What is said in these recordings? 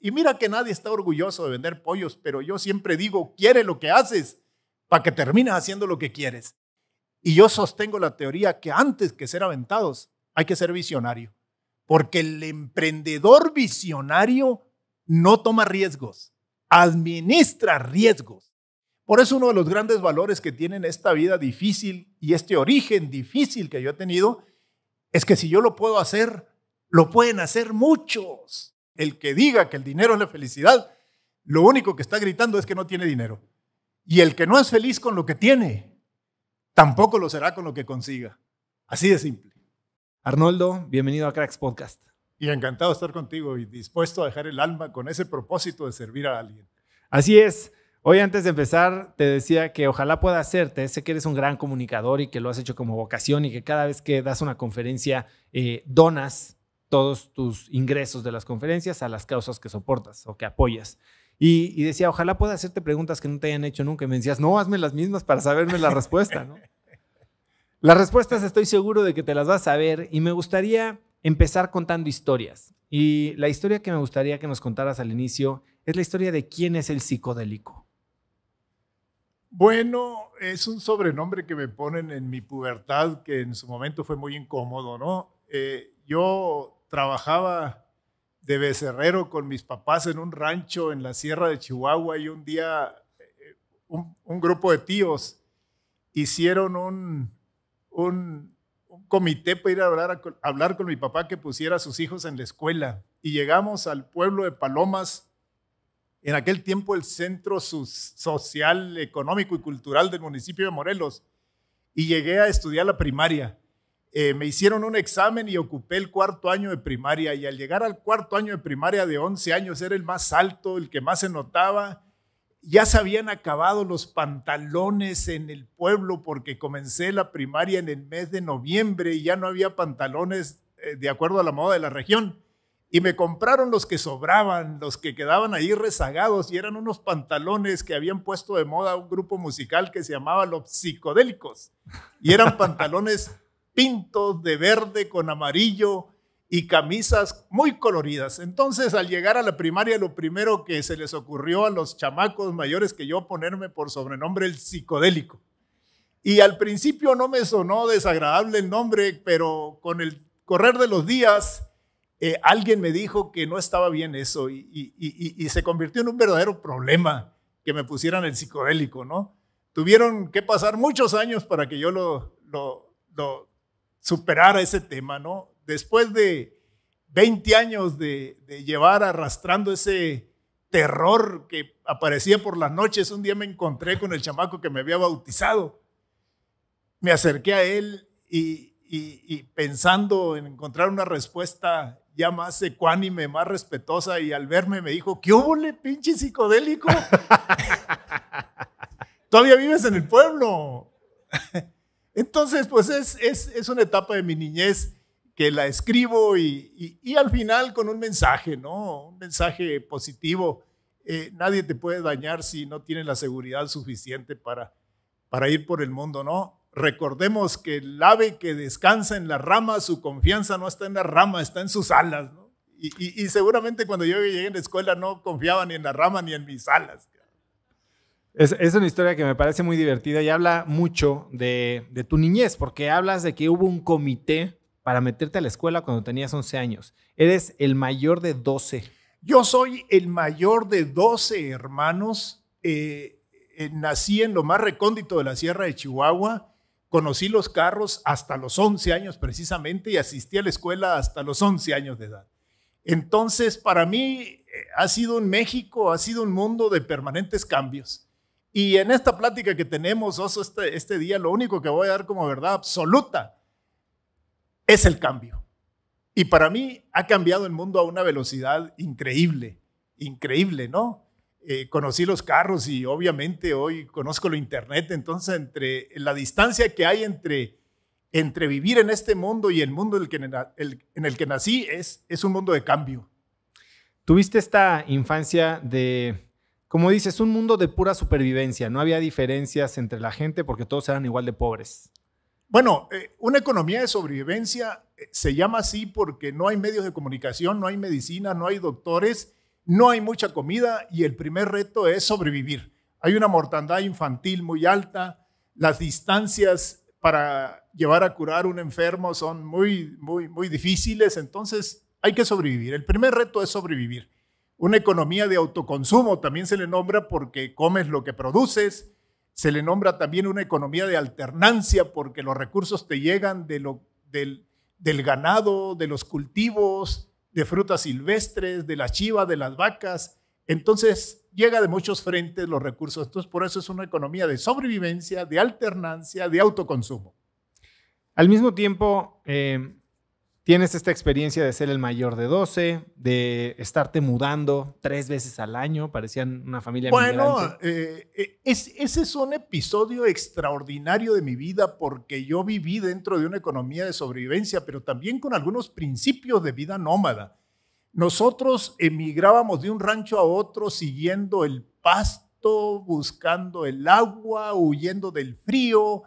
Y mira que nadie está orgulloso de vender pollos, pero yo siempre digo, quiere lo que haces para que termines haciendo lo que quieres. Y yo sostengo la teoría que antes que ser aventados, hay que ser visionario, porque el emprendedor visionario no toma riesgos, administra riesgos. Por eso uno de los grandes valores que tienen esta vida difícil y este origen difícil que yo he tenido es que si yo lo puedo hacer, lo pueden hacer muchos. El que diga que el dinero es la felicidad, lo único que está gritando es que no tiene dinero. Y el que no es feliz con lo que tiene, tampoco lo será con lo que consiga. Así de simple. Arnoldo, bienvenido a Cracks Podcast. Y encantado de estar contigo y dispuesto a dejar el alma con ese propósito de servir a alguien. Así es. Hoy antes de empezar te decía que ojalá pueda hacerte, sé que eres un gran comunicador y que lo has hecho como vocación y que cada vez que das una conferencia eh, donas todos tus ingresos de las conferencias a las causas que soportas o que apoyas. Y, decía, ojalá pueda hacerte preguntas que no te hayan hecho nunca. Y me decías, no, hazme las mismas para saberme la respuesta, Las respuestas estoy seguro de que te las vas a ver y me gustaría empezar contando historias. Y la historia que me gustaría que nos contaras al inicio es la historia de quién es el psicodélico. Bueno, es un sobrenombre que me ponen en mi pubertad que en su momento fue muy incómodo, ¿no? Eh, yo trabajaba de becerrero con mis papás en un rancho en la sierra de Chihuahua y un día eh, un, grupo de tíos hicieron un, comité para ir a hablar, a hablar con mi papá que pusiera a sus hijos en la escuela. Y llegamos al pueblo de Palomas. En aquel tiempo el centro social, económico y cultural del municipio de Morelos. Y llegué a estudiar la primaria. Eh, me hicieron un examen y ocupé el cuarto año de primaria. Y al llegar al cuarto año de primaria de 11 años, era el más alto, el que más se notaba. Ya se habían acabado los pantalones en el pueblo porque comencé la primaria en el mes de noviembre y ya no había pantalones eh, de acuerdo a la moda de la región. Y me compraron los que sobraban, los que quedaban ahí rezagados y eran unos pantalones que habían puesto de moda un grupo musical que se llamaba Los Psicodélicos. Y eran pantalones pintos de verde con amarillo y camisas muy coloridas. Entonces, al llegar a la primaria, lo primero que se les ocurrió a los chamacos mayores que yo ponerme por sobrenombre el psicodélico. Y al principio no me sonó desagradable el nombre, pero con el correr de los días, eh, alguien me dijo que no estaba bien eso y, se convirtió en un verdadero problema que me pusieran el psicodélico, ¿no? Tuvieron que pasar muchos años para que yo lo superar ese tema, ¿no? Después de 20 años de, llevar arrastrando ese terror que aparecía por las noches, un día me encontré con el chamaco que me había bautizado. Me acerqué a él y, pensando en encontrar una respuesta ya más ecuánime, más respetuosa, y al verme me dijo, ¿qué le pinche psicodélico? Todavía vives en el pueblo. Entonces, pues es, una etapa de mi niñez que la escribo y, al final con un mensaje, ¿no? Un mensaje positivo. Eh, nadie te puede dañar si no tienes la seguridad suficiente para, ir por el mundo, ¿no? Recordemos que el ave que descansa en la rama, su confianza no está en la rama, está en sus alas, ¿no? Y, y seguramente cuando yo llegué a la escuela no confiaba ni en la rama ni en mis alas. Es, una historia que me parece muy divertida y habla mucho de, tu niñez, porque hablas de que hubo un comité para meterte a la escuela cuando tenías 11 años. Eres el mayor de 12. Yo soy el mayor de 12 hermanos. Eh, eh, nací en lo más recóndito de la Sierra de Chihuahua. Conocí los carros hasta los 11 años precisamente y asistí a la escuela hasta los 11 años de edad. Entonces, para mí eh, ha sido un México, ha sido un mundo de permanentes cambios. Y en esta plática que tenemos, Oso, este, este, día, lo único que voy a dar como verdad absoluta es el cambio. Y para mí ha cambiado el mundo a una velocidad increíble, increíble, ¿no? Eh, conocí los carros y obviamente hoy conozco lo internet, entonces entre la distancia que hay entre, entre vivir en este mundo y el mundo en el que, en el que nací es, es un mundo de cambio. Tuviste esta infancia de como dices, un mundo de pura supervivencia. No había diferencias entre la gente porque todos eran igual de pobres. Bueno, eh, una economía de sobrevivencia eh, se llama así porque no hay medios de comunicación, no hay medicina, no hay doctores, no hay mucha comida y el primer reto es sobrevivir. Hay una mortandad infantil muy alta, las distancias para llevar a curar un enfermo son muy, muy, muy difíciles, entonces hay que sobrevivir. El primer reto es sobrevivir una economía de autoconsumo, también se le nombra porque comes lo que produces, se le nombra también una economía de alternancia porque los recursos te llegan del, ganado, de los cultivos, de frutas silvestres, de la chiva, de las vacas. Entonces llega de muchos frentes los recursos. Entonces por eso es una economía de sobrevivencia, de alternancia, de autoconsumo. Al mismo tiempo, eh, Tienes esta experiencia de ser el mayor de 12, de estarte mudando tres veces al año, parecían una familia Bueno, eh, eh, es, ese es un episodio extraordinario de mi vida porque yo viví dentro de una economía de sobrevivencia, pero también con algunos principios de vida nómada. Nosotros emigrábamos de un rancho a otro siguiendo el pasto, buscando el agua, huyendo del frío,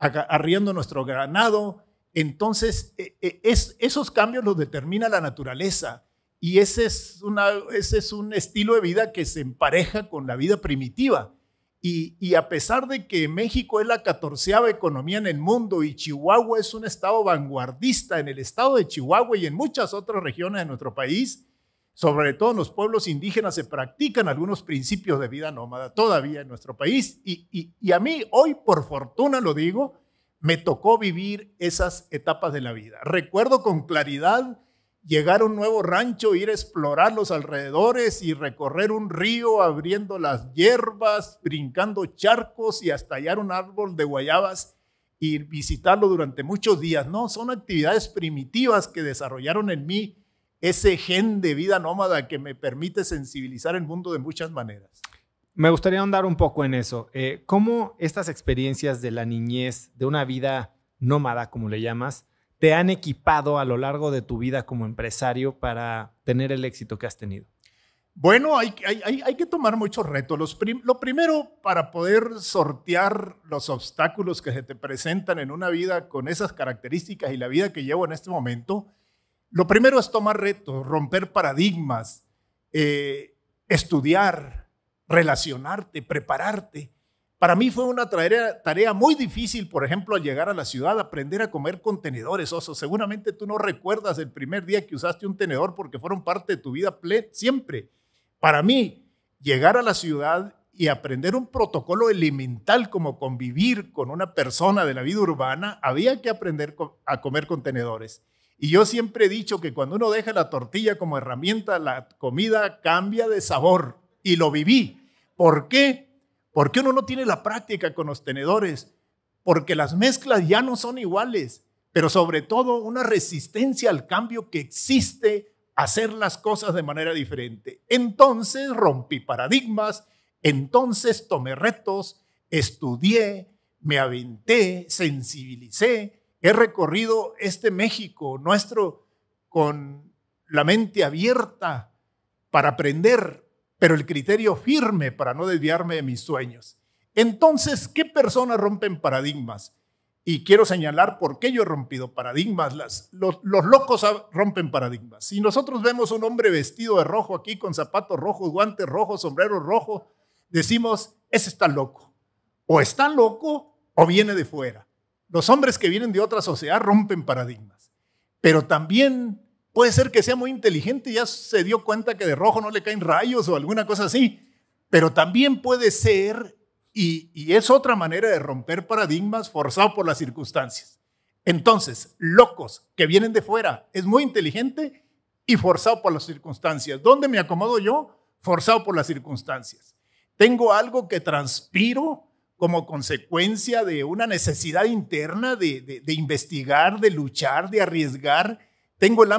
arriendo nuestro ganado entonces, e, e, esos cambios los determina la naturaleza y ese es, un estilo de vida que se empareja con la vida primitiva. Y, a pesar de que México es la catorceava economía en el mundo y Chihuahua es un estado vanguardista en el estado de Chihuahua y en muchas otras regiones de nuestro país, sobre todo en los pueblos indígenas se practican algunos principios de vida nómada todavía en nuestro país. y a mí hoy, por fortuna lo digo, me tocó vivir esas etapas de la vida. Recuerdo con claridad llegar a un nuevo rancho, ir a explorar los alrededores y recorrer un río abriendo las hierbas, brincando charcos y hasta hallar un árbol de guayabas y visitarlo durante muchos días. No, son actividades primitivas que desarrollaron en mí ese gen de vida nómada que me permite sensibilizar el mundo de muchas maneras. Me gustaría ahondar un poco en eso. Eh, ¿Cómo estas experiencias de la niñez, de una vida nómada, como le llamas, te han equipado a lo largo de tu vida como empresario para tener el éxito que has tenido? Bueno, hay, hay, hay que tomar muchos retos. Los lo primero, para poder sortear los obstáculos que se te presentan en una vida con esas características y la vida que llevo en este momento, lo primero es tomar retos, romper paradigmas, eh, estudiar, relacionarte, prepararte. Para mí fue una tarea, muy difícil, por ejemplo, al llegar a la ciudad, aprender a comer contenedores tenedores, oso. Seguramente tú no recuerdas el primer día que usaste un tenedor porque fueron parte de tu vida siempre. Para mí, llegar a la ciudad y aprender un protocolo elemental como convivir con una persona de la vida urbana, había que aprender a comer contenedores. Y yo siempre he dicho que cuando uno deja la tortilla como herramienta, la comida cambia de sabor y lo viví. ¿Por qué? Porque uno no tiene la práctica con los tenedores, porque las mezclas ya no son iguales, pero sobre todo una resistencia al cambio que existe hacer las cosas de manera diferente. Entonces rompí paradigmas, entonces tomé retos, estudié, me aventé, sensibilicé, he recorrido este México nuestro con la mente abierta para aprender, pero el criterio firme para no desviarme de mis sueños. Entonces, ¿qué personas rompen paradigmas? Y quiero señalar por qué yo he rompido paradigmas. Las, los, locos rompen paradigmas. Si nosotros vemos un hombre vestido de rojo aquí, con zapatos rojos, guantes rojos, sombrero rojo, decimos, ese está loco. O está loco o viene de fuera. Los hombres que vienen de otra sociedad rompen paradigmas. Pero también Puede ser que sea muy inteligente y ya se dio cuenta que de rojo no le caen rayos o alguna cosa así, pero también puede ser, y, es otra manera de romper paradigmas forzado por las circunstancias. Entonces, locos que vienen de fuera, es muy inteligente y forzado por las circunstancias. ¿Dónde me acomodo yo? Forzado por las circunstancias. Tengo algo que transpiro como consecuencia de una necesidad interna de investigar, de luchar, de arriesgar, tengo el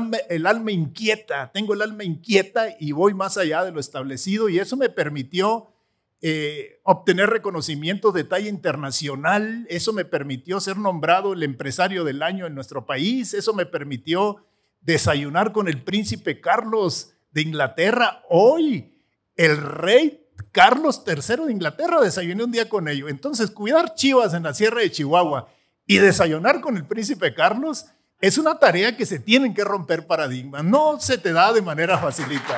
alma, inquieta, tengo el alma inquieta y voy más allá de lo establecido y eso me permitió eh, obtener reconocimientos de talla internacional, eso me permitió ser nombrado el empresario del año en nuestro país, eso me permitió desayunar con el príncipe Carlos de Inglaterra. Hoy el rey Carlos III de Inglaterra desayuné un día con ello. Entonces, cuidar chivas en la Sierra de Chihuahua y desayunar con el príncipe Carlos es una tarea que se tienen que romper paradigmas. No se te da de manera facilita.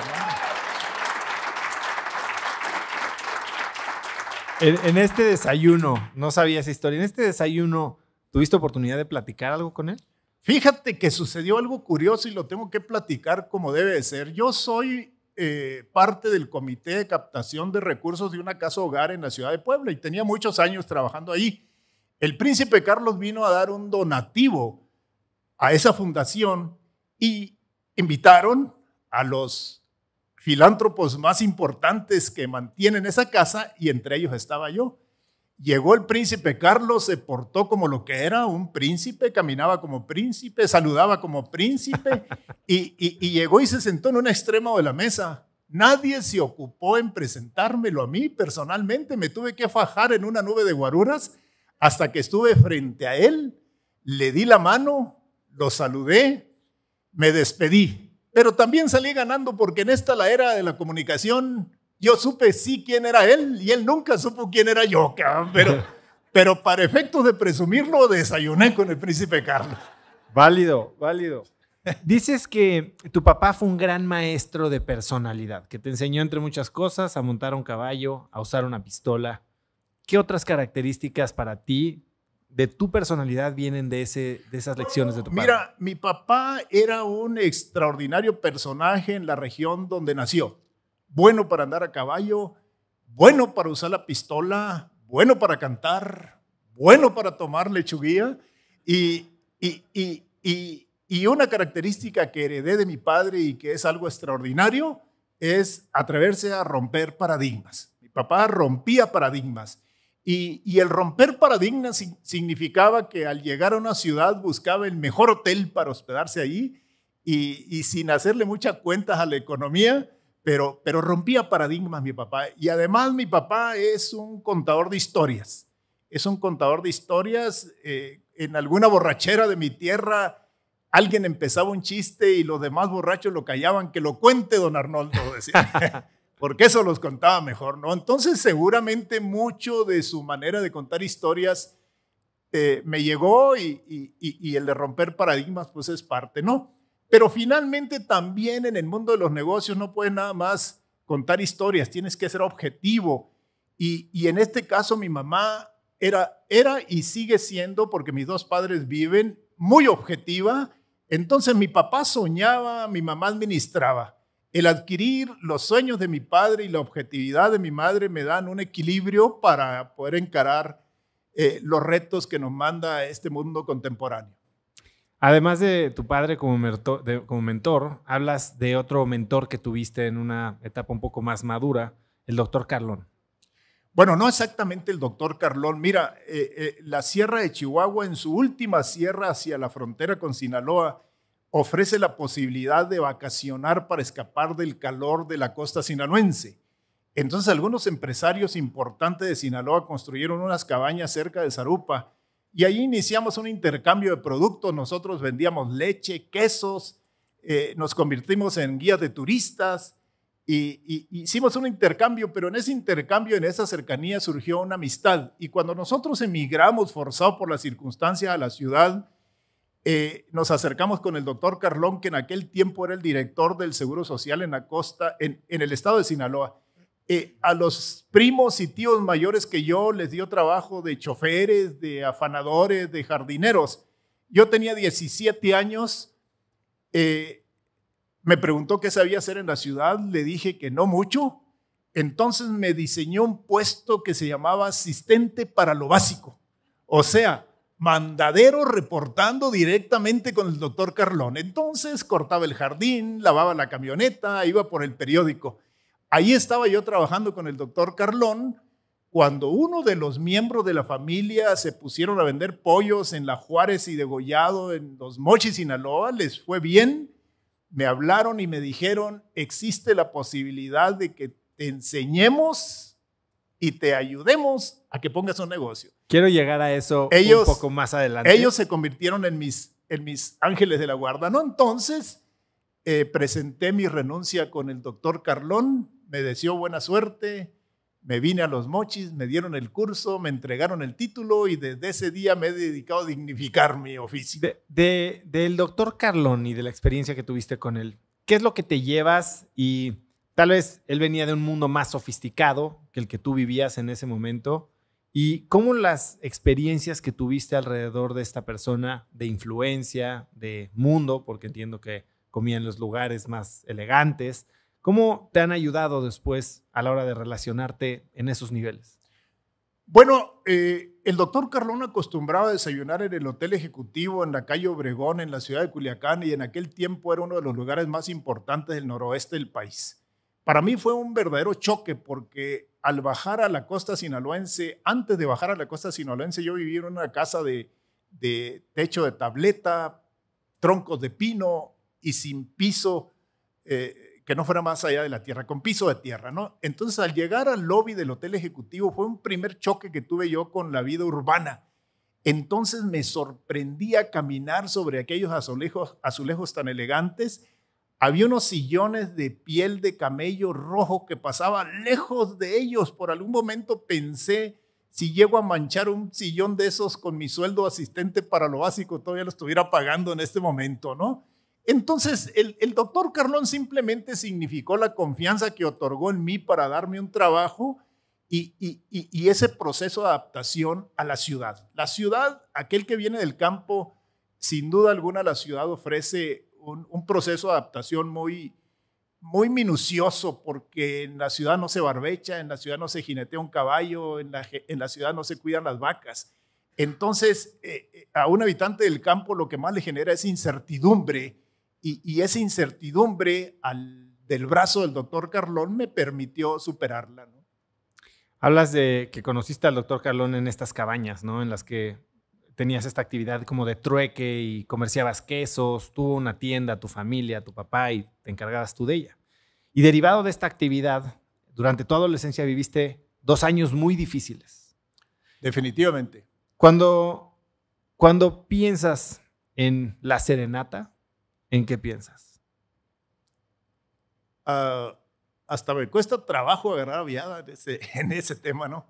En, este desayuno, no sabía esa historia, en este desayuno, ¿tuviste oportunidad de platicar algo con él? Fíjate que sucedió algo curioso y lo tengo que platicar como debe de ser. Yo soy eh, parte del comité de captación de recursos de una casa hogar en la ciudad de Puebla y tenía muchos años trabajando ahí. El príncipe Carlos vino a dar un donativo a esa fundación y invitaron a los filántropos más importantes que mantienen esa casa y entre ellos estaba yo. Llegó el príncipe Carlos, se portó como lo que era, un príncipe, caminaba como príncipe, saludaba como príncipe y, llegó y se sentó en un extremo de la mesa. Nadie se ocupó en presentármelo a mí personalmente, me tuve que fajar en una nube de guaruras hasta que estuve frente a él, le di la mano, lo saludé, me despedí. Pero también salí ganando porque en esta la era de la comunicación yo supe sí quién era él y él nunca supo quién era yo, pero, pero para efectos de presumirlo desayuné con el príncipe Carlos. Válido, válido. Dices que tu papá fue un gran maestro de personalidad, que te enseñó entre muchas cosas a montar un caballo, a usar una pistola. ¿Qué otras características para ti de tu personalidad vienen de, ese, de esas lecciones de tu padre? Mira, mi papá era un extraordinario personaje en la región donde nació. Bueno para andar a caballo, bueno para usar la pistola, bueno para cantar, bueno para tomar lechuguía y una característica que heredé de mi padre y que es algo extraordinario es atreverse a romper paradigmas. Mi papá rompía paradigmas y, el romper paradigmas significaba que al llegar a una ciudad buscaba el mejor hotel para hospedarse allí y, sin hacerle muchas cuentas a la economía, pero, pero rompía paradigmas mi papá. Y además mi papá es un contador de historias. Es un contador de historias. Eh, en alguna borrachera de mi tierra alguien empezaba un chiste y los demás borrachos lo callaban. Que lo cuente don Arnoldo, decía. porque eso los contaba mejor, ¿no? Entonces seguramente mucho de su manera de contar historias eh, me llegó y, el de romper paradigmas pues es parte, ¿no? Pero finalmente también en el mundo de los negocios no puedes nada más contar historias, tienes que ser objetivo. Y, y en este caso mi mamá era, era y sigue siendo, porque mis dos padres viven, muy objetiva. Entonces mi papá soñaba, mi mamá administraba. El adquirir los sueños de mi padre y la objetividad de mi madre me dan un equilibrio para poder encarar eh, los retos que nos manda este mundo contemporáneo. Además de tu padre como, mentor, hablas de otro mentor que tuviste en una etapa un poco más madura, el doctor Carlón. Bueno, no exactamente el doctor Carlón. Mira, eh, eh, la sierra de Chihuahua en su última sierra hacia la frontera con Sinaloa ofrece la posibilidad de vacacionar para escapar del calor de la costa sinaloense. Entonces algunos empresarios importantes de Sinaloa construyeron unas cabañas cerca de Zarupa y ahí iniciamos un intercambio de productos. Nosotros vendíamos leche, quesos, eh, nos convertimos en guías de turistas y, y, hicimos un intercambio, pero en ese intercambio, en esa cercanía surgió una amistad. Y cuando nosotros emigramos forzados por las circunstancias a la ciudad, eh, nos acercamos con el doctor Carlón, que en aquel tiempo era el director del Seguro Social en la costa, en, el estado de Sinaloa. Eh, a los primos y tíos mayores que yo les dio trabajo de choferes, de afanadores, de jardineros. Yo tenía 17 años, eh, me preguntó qué sabía hacer en la ciudad, le dije que no mucho, entonces me diseñó un puesto que se llamaba asistente para lo básico. O sea, mandadero reportando directamente con el doctor Carlón. Entonces cortaba el jardín, lavaba la camioneta, iba por el periódico. Ahí estaba yo trabajando con el doctor Carlón cuando uno de los miembros de la familia se pusieron a vender pollos en la Juárez y degollado en los Mochis, Sinaloa, les fue bien, me hablaron y me dijeron, existe la posibilidad de que te enseñemos y te ayudemos a que pongas un negocio. Quiero llegar a eso un poco más adelante. Ellos se convirtieron en mis, en mis ángeles de la guarda, ¿no? Entonces eh, presenté mi renuncia con el doctor Carlón, me deseó buena suerte, me vine a los mochis, me dieron el curso, me entregaron el título y desde ese día me he dedicado a dignificar mi oficio. del doctor Carlón y de la experiencia que tuviste con él, ¿qué es lo que te llevas? Y tal vez él venía de un mundo más sofisticado que el que tú vivías en ese momento. ¿Y cómo las experiencias que tuviste alrededor de esta persona, de influencia, de mundo, porque entiendo que comía en los lugares más elegantes, cómo te han ayudado después a la hora de relacionarte en esos niveles? Bueno, eh, el doctor Carlón acostumbraba a desayunar en el Hotel Ejecutivo, en la calle Obregón, en la ciudad de Culiacán, y en aquel tiempo era uno de los lugares más importantes del noroeste del país. Para mí fue un verdadero choque porque al bajar a la costa sinaloense, antes de bajar a la costa sinaloense, yo vivía en una casa de, techo de tableta, troncos de pino y sin piso eh, que no fuera más allá de la tierra, con piso de tierra, ¿no? Entonces al llegar al lobby del hotel ejecutivo fue un primer choque que tuve yo con la vida urbana. Entonces me sorprendía caminar sobre aquellos azulejos, azulejos tan elegantes había unos sillones de piel de camello rojo que pasaba lejos de ellos. Por algún momento pensé, si llego a manchar un sillón de esos con mi sueldo asistente para lo básico, todavía lo estuviera pagando en este momento, ¿no? Entonces, el, doctor Carlón simplemente significó la confianza que otorgó en mí para darme un trabajo y, y ese proceso de adaptación a la ciudad. La ciudad, aquel que viene del campo, sin duda alguna la ciudad ofrece un, proceso de adaptación muy, muy minucioso, porque en la ciudad no se barbecha, en la ciudad no se jinetea un caballo, en la, en la ciudad no se cuidan las vacas. Entonces, eh, eh, a un habitante del campo lo que más le genera es incertidumbre, y, y esa incertidumbre al, del brazo del doctor Carlón me permitió superarla. ¿no? Hablas de que conociste al doctor Carlón en estas cabañas, ¿no? En las que tenías esta actividad como de trueque y comerciabas quesos, tuvo una tienda, tu familia, tu papá y te encargabas tú de ella. Y derivado de esta actividad, durante tu adolescencia viviste dos años muy difíciles. Definitivamente. Cuando, cuando piensas en la serenata, ¿en qué piensas? Ah, hasta me cuesta trabajo agarrar viada en ese tema, ¿no?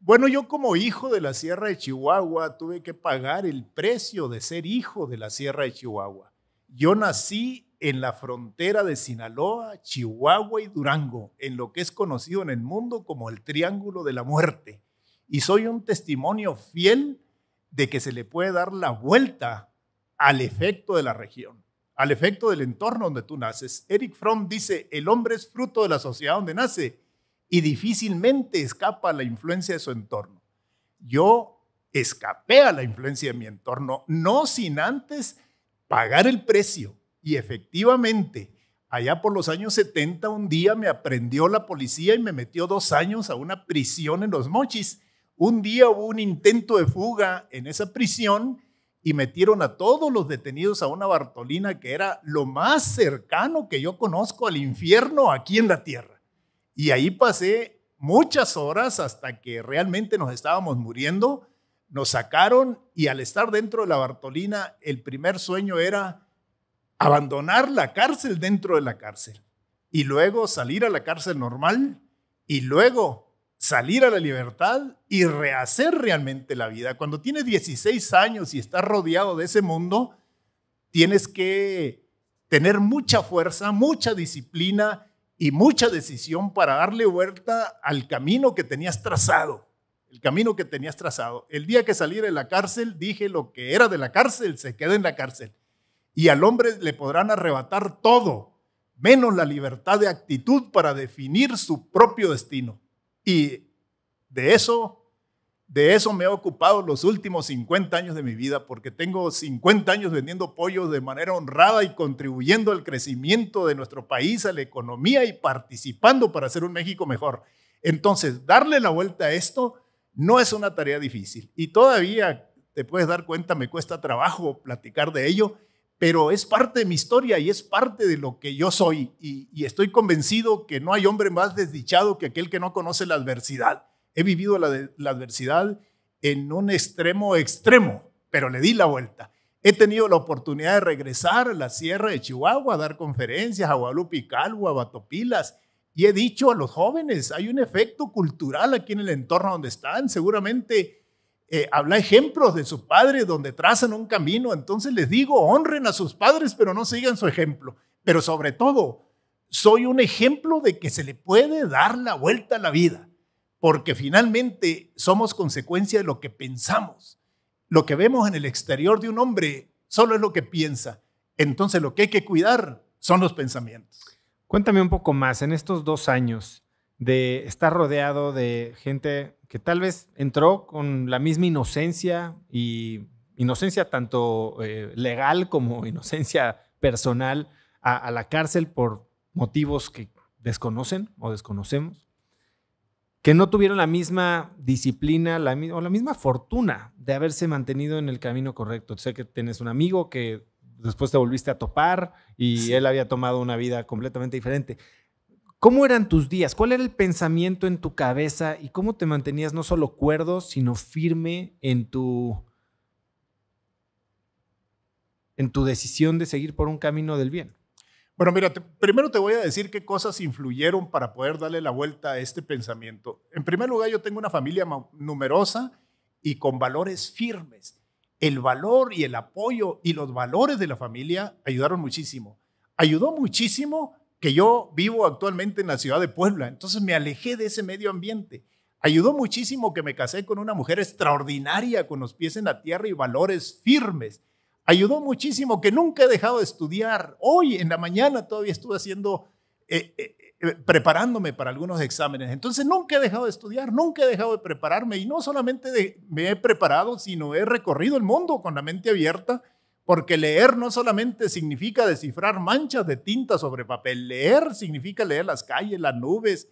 Bueno, yo como hijo de la Sierra de Chihuahua tuve que pagar el precio de ser hijo de la Sierra de Chihuahua. Yo nací en la frontera de Sinaloa, Chihuahua y Durango, en lo que es conocido en el mundo como el Triángulo de la Muerte. Y soy un testimonio fiel de que se le puede dar la vuelta al efecto de la región, al efecto del entorno donde tú naces. Eric Fromm dice, el hombre es fruto de la sociedad donde nace y difícilmente escapa la influencia de su entorno. Yo escapé a la influencia de mi entorno, no sin antes pagar el precio. Y efectivamente, allá por los años 70, un día me aprendió la policía y me metió dos años a una prisión en los mochis. Un día hubo un intento de fuga en esa prisión y metieron a todos los detenidos a una Bartolina que era lo más cercano que yo conozco al infierno aquí en la tierra. Y ahí pasé muchas horas hasta que realmente nos estábamos muriendo. Nos sacaron y al estar dentro de la Bartolina, el primer sueño era abandonar la cárcel dentro de la cárcel y luego salir a la cárcel normal y luego salir a la libertad y rehacer realmente la vida. Cuando tienes 16 años y estás rodeado de ese mundo, tienes que tener mucha fuerza, mucha disciplina y mucha decisión para darle vuelta al camino que tenías trazado, el camino que tenías trazado. El día que salí de la cárcel dije lo que era de la cárcel, se queda en la cárcel. Y al hombre le podrán arrebatar todo, menos la libertad de actitud para definir su propio destino. Y de eso de eso me he ocupado los últimos 50 años de mi vida, porque tengo 50 años vendiendo pollos de manera honrada y contribuyendo al crecimiento de nuestro país, a la economía y participando para hacer un México mejor. Entonces, darle la vuelta a esto no es una tarea difícil. Y todavía, te puedes dar cuenta, me cuesta trabajo platicar de ello, pero es parte de mi historia y es parte de lo que yo soy. Y, y estoy convencido que no hay hombre más desdichado que aquel que no conoce la adversidad he vivido la, adversidad en un extremo extremo, pero le di la vuelta. He tenido la oportunidad de regresar a la Sierra de Chihuahua, a dar conferencias a Guadalupe y Calvo, a Batopilas, y he dicho a los jóvenes, hay un efecto cultural aquí en el entorno donde están, seguramente eh, habla ejemplos de sus padres donde trazan un camino, entonces les digo, honren a sus padres, pero no sigan su ejemplo. Pero sobre todo, soy un ejemplo de que se le puede dar la vuelta a la vida porque finalmente somos consecuencia de lo que pensamos. Lo que vemos en el exterior de un hombre solo es lo que piensa. Entonces lo que hay que cuidar son los pensamientos. Cuéntame un poco más, en estos dos años de estar rodeado de gente que tal vez entró con la misma inocencia y inocencia tanto eh, legal como inocencia personal a la cárcel por motivos que desconocen o desconocemos que no tuvieron la misma disciplina o la misma fortuna de haberse mantenido en el camino correcto. Sé que tienes un amigo que después te volviste a topar y él había tomado una vida completamente diferente. ¿Cómo eran tus días? ¿Cuál era el pensamiento en tu cabeza y cómo te mantenías no solo cuerdo, sino firme en tu en tu decisión de seguir por un camino del bien? Bueno, mira, primero te voy a decir qué cosas influyeron para poder darle la vuelta a este pensamiento. En primer lugar, yo tengo una familia numerosa y con valores firmes. El valor y el apoyo y los valores de la familia ayudaron muchísimo. Ayudó muchísimo que yo vivo actualmente en la ciudad de Puebla, entonces me alejé de ese medio ambiente. Ayudó muchísimo que me casé con una mujer extraordinaria, con los pies en la tierra y valores firmes ayudó muchísimo, que nunca he dejado de estudiar. Hoy en la mañana todavía estuve haciendo, eh, eh, eh, preparándome para algunos exámenes. Entonces nunca he dejado de estudiar, nunca he dejado de prepararme y no solamente me he preparado, sino he recorrido el mundo con la mente abierta, porque leer no solamente significa descifrar manchas de tinta sobre papel, leer significa leer las calles, las nubes.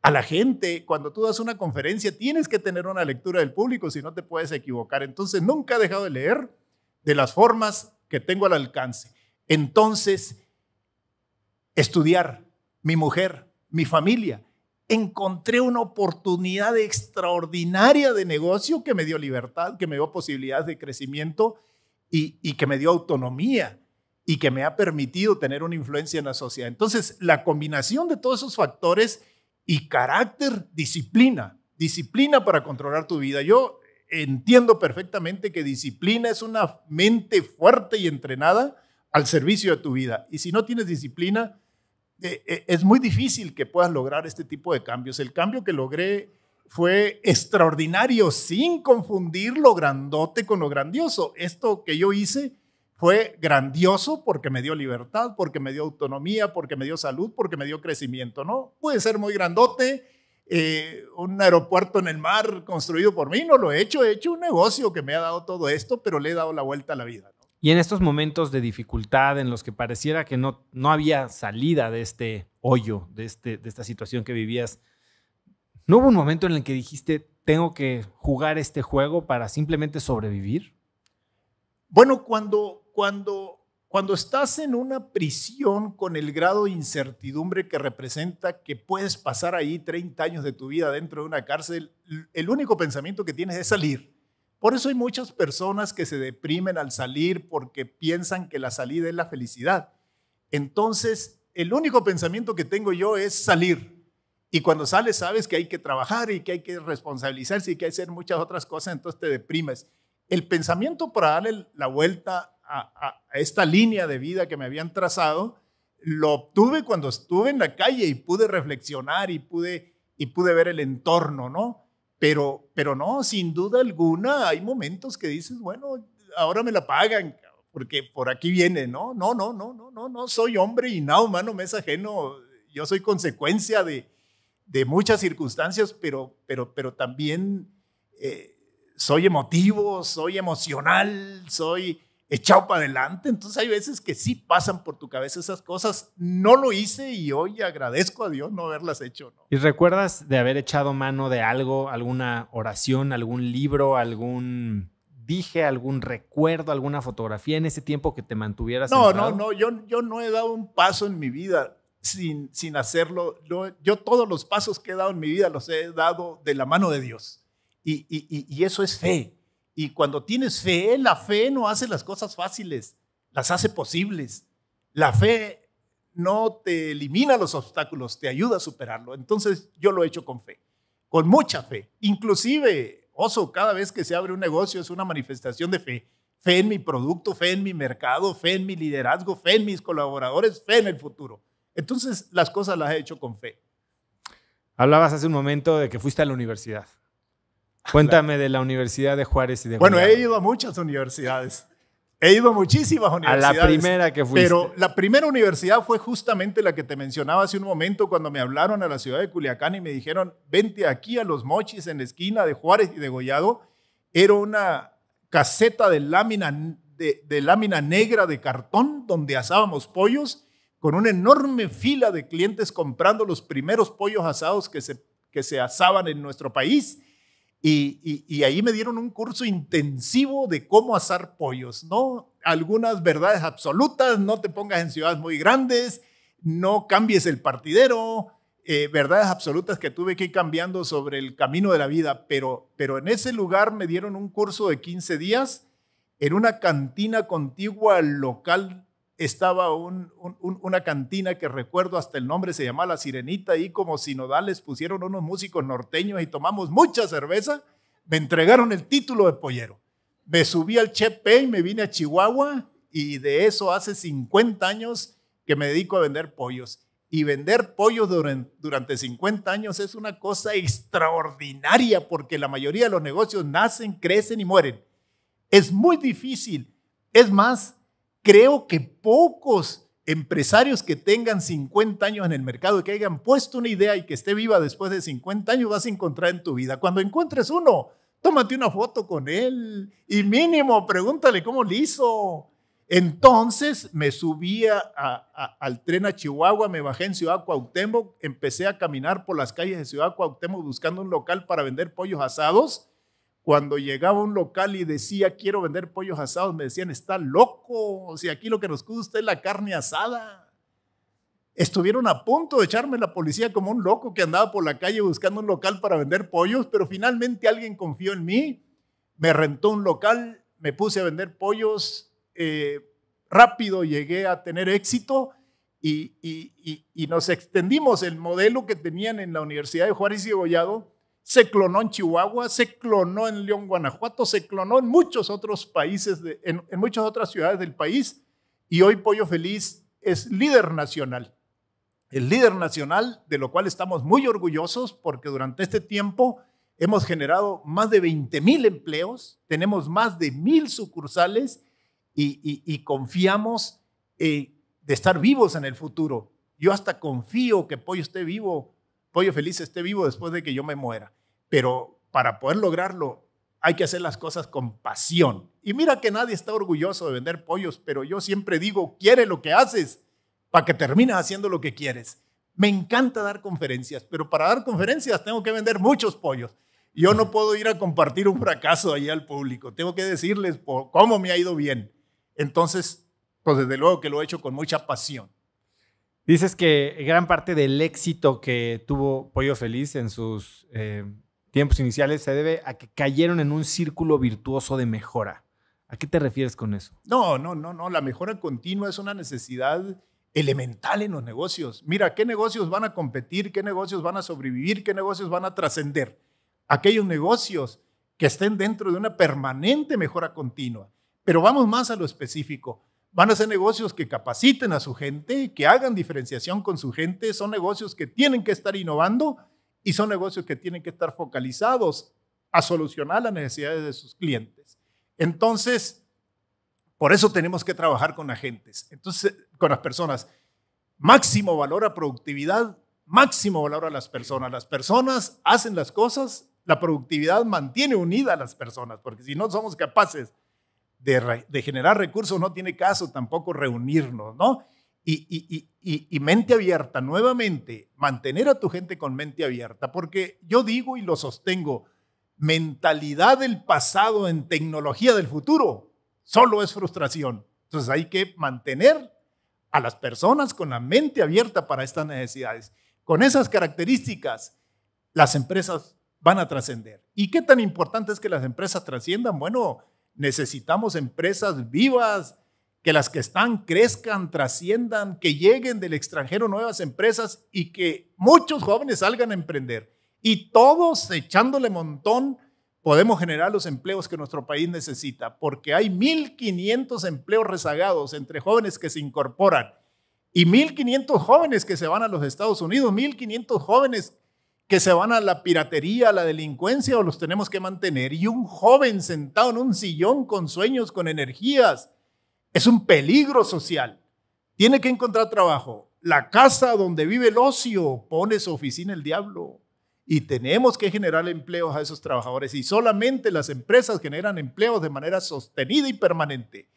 A la gente, cuando tú das una conferencia, tienes que tener una lectura del público, si no te puedes equivocar. Entonces, nunca he dejado de leer, de las formas que tengo al alcance. Entonces, estudiar, mi mujer, mi familia. Encontré una oportunidad extraordinaria de negocio que me dio libertad, que me dio posibilidades de crecimiento y, y que me dio autonomía y que me ha permitido tener una influencia en la sociedad. Entonces, la combinación de todos esos factores y carácter, disciplina, disciplina para controlar tu vida. Yo entiendo perfectamente que disciplina es una mente fuerte y entrenada al servicio de tu vida. Y si no tienes disciplina, eh, eh, es muy difícil que puedas lograr este tipo de cambios. El cambio que logré fue extraordinario, sin confundir lo grandote con lo grandioso. Esto que yo hice fue grandioso porque me dio libertad, porque me dio autonomía, porque me dio salud, porque me dio crecimiento, ¿no? Puede ser muy grandote eh, un aeropuerto en el mar construido por mí, no lo he hecho, he hecho un negocio que me ha dado todo esto, pero le he dado la vuelta a la vida. Y en estos momentos de dificultad en los que pareciera que no, no había salida de este hoyo, de, este, de esta situación que vivías, ¿no hubo un momento en el que dijiste, tengo que jugar este juego para simplemente sobrevivir? Bueno, cuando, cuando cuando estás en una prisión con el grado de incertidumbre que representa que puedes pasar ahí 30 años de tu vida dentro de una cárcel, el único pensamiento que tienes es salir. Por eso hay muchas personas que se deprimen al salir porque piensan que la salida es la felicidad. Entonces, el único pensamiento que tengo yo es salir. Y cuando sales sabes que hay que trabajar y que hay que responsabilizarse y que hay que hacer muchas otras cosas, entonces te deprimes. El pensamiento para darle la vuelta a, esta línea de vida que me habían trazado, lo obtuve cuando estuve en la calle y pude reflexionar y pude, y pude ver el entorno, ¿no? Pero, pero no, sin duda alguna, hay momentos que dices, bueno, ahora me la pagan, porque por aquí viene, ¿no? No, no, no, no, no, no, soy hombre y nada humano me es ajeno, yo soy consecuencia de, de muchas circunstancias, pero, pero, pero también eh, soy emotivo, soy emocional, soy echado para adelante. Entonces hay veces que sí pasan por tu cabeza esas cosas. No lo hice y hoy agradezco a Dios no haberlas hecho. ¿Y recuerdas de haber echado mano de algo, alguna oración, algún libro, algún dije, algún recuerdo, alguna fotografía en ese tiempo que te mantuvieras? No, no, no, yo, yo no he dado un paso en mi vida. Sin, sin hacerlo, yo, todos los pasos que he dado en mi vida los he dado de la mano de Dios. Y, y, y, y eso es fe. Y cuando tienes fe, la fe no hace las cosas fáciles, las hace posibles. La fe no te elimina los obstáculos, te ayuda a superarlo. Entonces yo lo he hecho con fe, con mucha fe. Inclusive, oso, cada vez que se abre un negocio es una manifestación de fe. Fe en mi producto, fe en mi mercado, fe en mi liderazgo, fe en mis colaboradores, fe en el futuro. Entonces las cosas las he hecho con fe. Hablabas hace un momento de que fuiste a la universidad. Cuéntame de la Universidad de Juárez y de Bueno, he ido a muchas universidades. He ido a muchísimas universidades. A la primera que fuiste. Pero la primera universidad fue justamente la que te mencionaba hace un momento cuando me hablaron a la ciudad de Culiacán y me dijeron, vente aquí a Los Mochis en la esquina de Juárez y de Gollado. Era una caseta de lámina, de, de lámina negra de cartón donde asábamos pollos con una enorme fila de clientes comprando los primeros pollos asados que se, que se asaban en nuestro país y, ahí me dieron un curso intensivo de cómo asar pollos, ¿no? Algunas verdades absolutas, no te pongas en ciudades muy grandes, no cambies el partidero, eh, verdades absolutas que tuve que ir cambiando sobre el camino de la vida, pero, pero en ese lugar me dieron un curso de 15 días en una cantina contigua al local estaba una cantina que recuerdo hasta el nombre, se llamaba La Sirenita, y como sinodales pusieron unos músicos norteños y tomamos mucha cerveza, me entregaron el título de pollero. Me subí al Chepe y me vine a Chihuahua y de eso hace 50 años que me dedico a vender pollos. Y vender pollos durante 50 años es una cosa extraordinaria porque la mayoría de los negocios nacen, crecen y mueren. Es muy difícil. Es más, creo que pocos empresarios que tengan 50 años en el mercado, y que hayan puesto una idea y que esté viva después de 50 años, vas a encontrar en tu vida. Cuando encuentres uno, tómate una foto con él y mínimo pregúntale cómo lo hizo. Entonces me subía al tren a Chihuahua, me bajé en Ciudad Cuauhtémoc, empecé a caminar por las calles de Ciudad Cuauhtémoc buscando un local para vender pollos asados cuando llegaba a un local y decía, quiero vender pollos asados, me decían, está loco, o sea, aquí lo que nos gusta es la carne asada. Estuvieron a punto de echarme la policía como un loco que andaba por la calle buscando un local para vender pollos, pero finalmente alguien confió en mí, me rentó un local, me puse a vender pollos, eh, rápido llegué a tener éxito y, nos extendimos el modelo que tenían en la Universidad de Juárez y Gollado se clonó en Chihuahua, se clonó en León, Guanajuato, se clonó en muchos otros países, en, muchas otras ciudades del país. Y hoy Pollo Feliz es líder nacional. El líder nacional, de lo cual estamos muy orgullosos porque durante este tiempo hemos generado más de 20 mil empleos, tenemos más de mil sucursales y, confiamos eh, de estar vivos en el futuro. Yo hasta confío que Pollo esté vivo, Pollo Feliz esté vivo después de que yo me muera pero para poder lograrlo hay que hacer las cosas con pasión. Y mira que nadie está orgulloso de vender pollos, pero yo siempre digo, quiere lo que haces para que termines haciendo lo que quieres. Me encanta dar conferencias, pero para dar conferencias tengo que vender muchos pollos. Yo no puedo ir a compartir un fracaso ahí al público. Tengo que decirles cómo me ha ido bien. Entonces, pues desde luego que lo he hecho con mucha pasión. Dices que gran parte del éxito que tuvo Pollo Feliz en sus eh, tiempos iniciales se debe a que cayeron en un círculo virtuoso de mejora. ¿A qué te refieres con eso? No, no, no, no. La mejora continua es una necesidad elemental en los negocios. Mira, ¿qué negocios van a competir? ¿Qué negocios van a sobrevivir? ¿Qué negocios van a trascender? Aquellos negocios que estén dentro de una permanente mejora continua. Pero vamos más a lo específico. Van a ser negocios que capaciten a su gente, que hagan diferenciación con su gente, son negocios que tienen que estar innovando y son negocios que tienen que estar focalizados a solucionar las necesidades de sus clientes. Entonces, por eso tenemos que trabajar con agentes, entonces con las personas. Máximo valor a productividad, máximo valor a las personas. Las personas hacen las cosas, la productividad mantiene unida a las personas, porque si no somos capaces de, de generar recursos, no tiene caso tampoco reunirnos, ¿no? y, mente abierta, nuevamente, mantener a tu gente con mente abierta, porque yo digo y lo sostengo, mentalidad del pasado en tecnología del futuro solo es frustración. Entonces hay que mantener a las personas con la mente abierta para estas necesidades. Con esas características, las empresas van a trascender. ¿Y qué tan importante es que las empresas trasciendan? Bueno, necesitamos empresas vivas, que las que están crezcan, trasciendan, que lleguen del extranjero nuevas empresas y que muchos jóvenes salgan a emprender. Y todos echándole montón podemos generar los empleos que nuestro país necesita, porque hay 1.500 empleos rezagados entre jóvenes que se incorporan y 1.500 jóvenes que se van a los Estados Unidos, 1.500 jóvenes que se van a la piratería, a la delincuencia o los tenemos que mantener. Y un joven sentado en un sillón con sueños, con energías, es un peligro social. Tiene que encontrar trabajo. La casa donde vive el ocio pone su oficina el diablo. Y tenemos que generar empleos a esos trabajadores. Y solamente las empresas generan empleos de manera sostenida y permanente.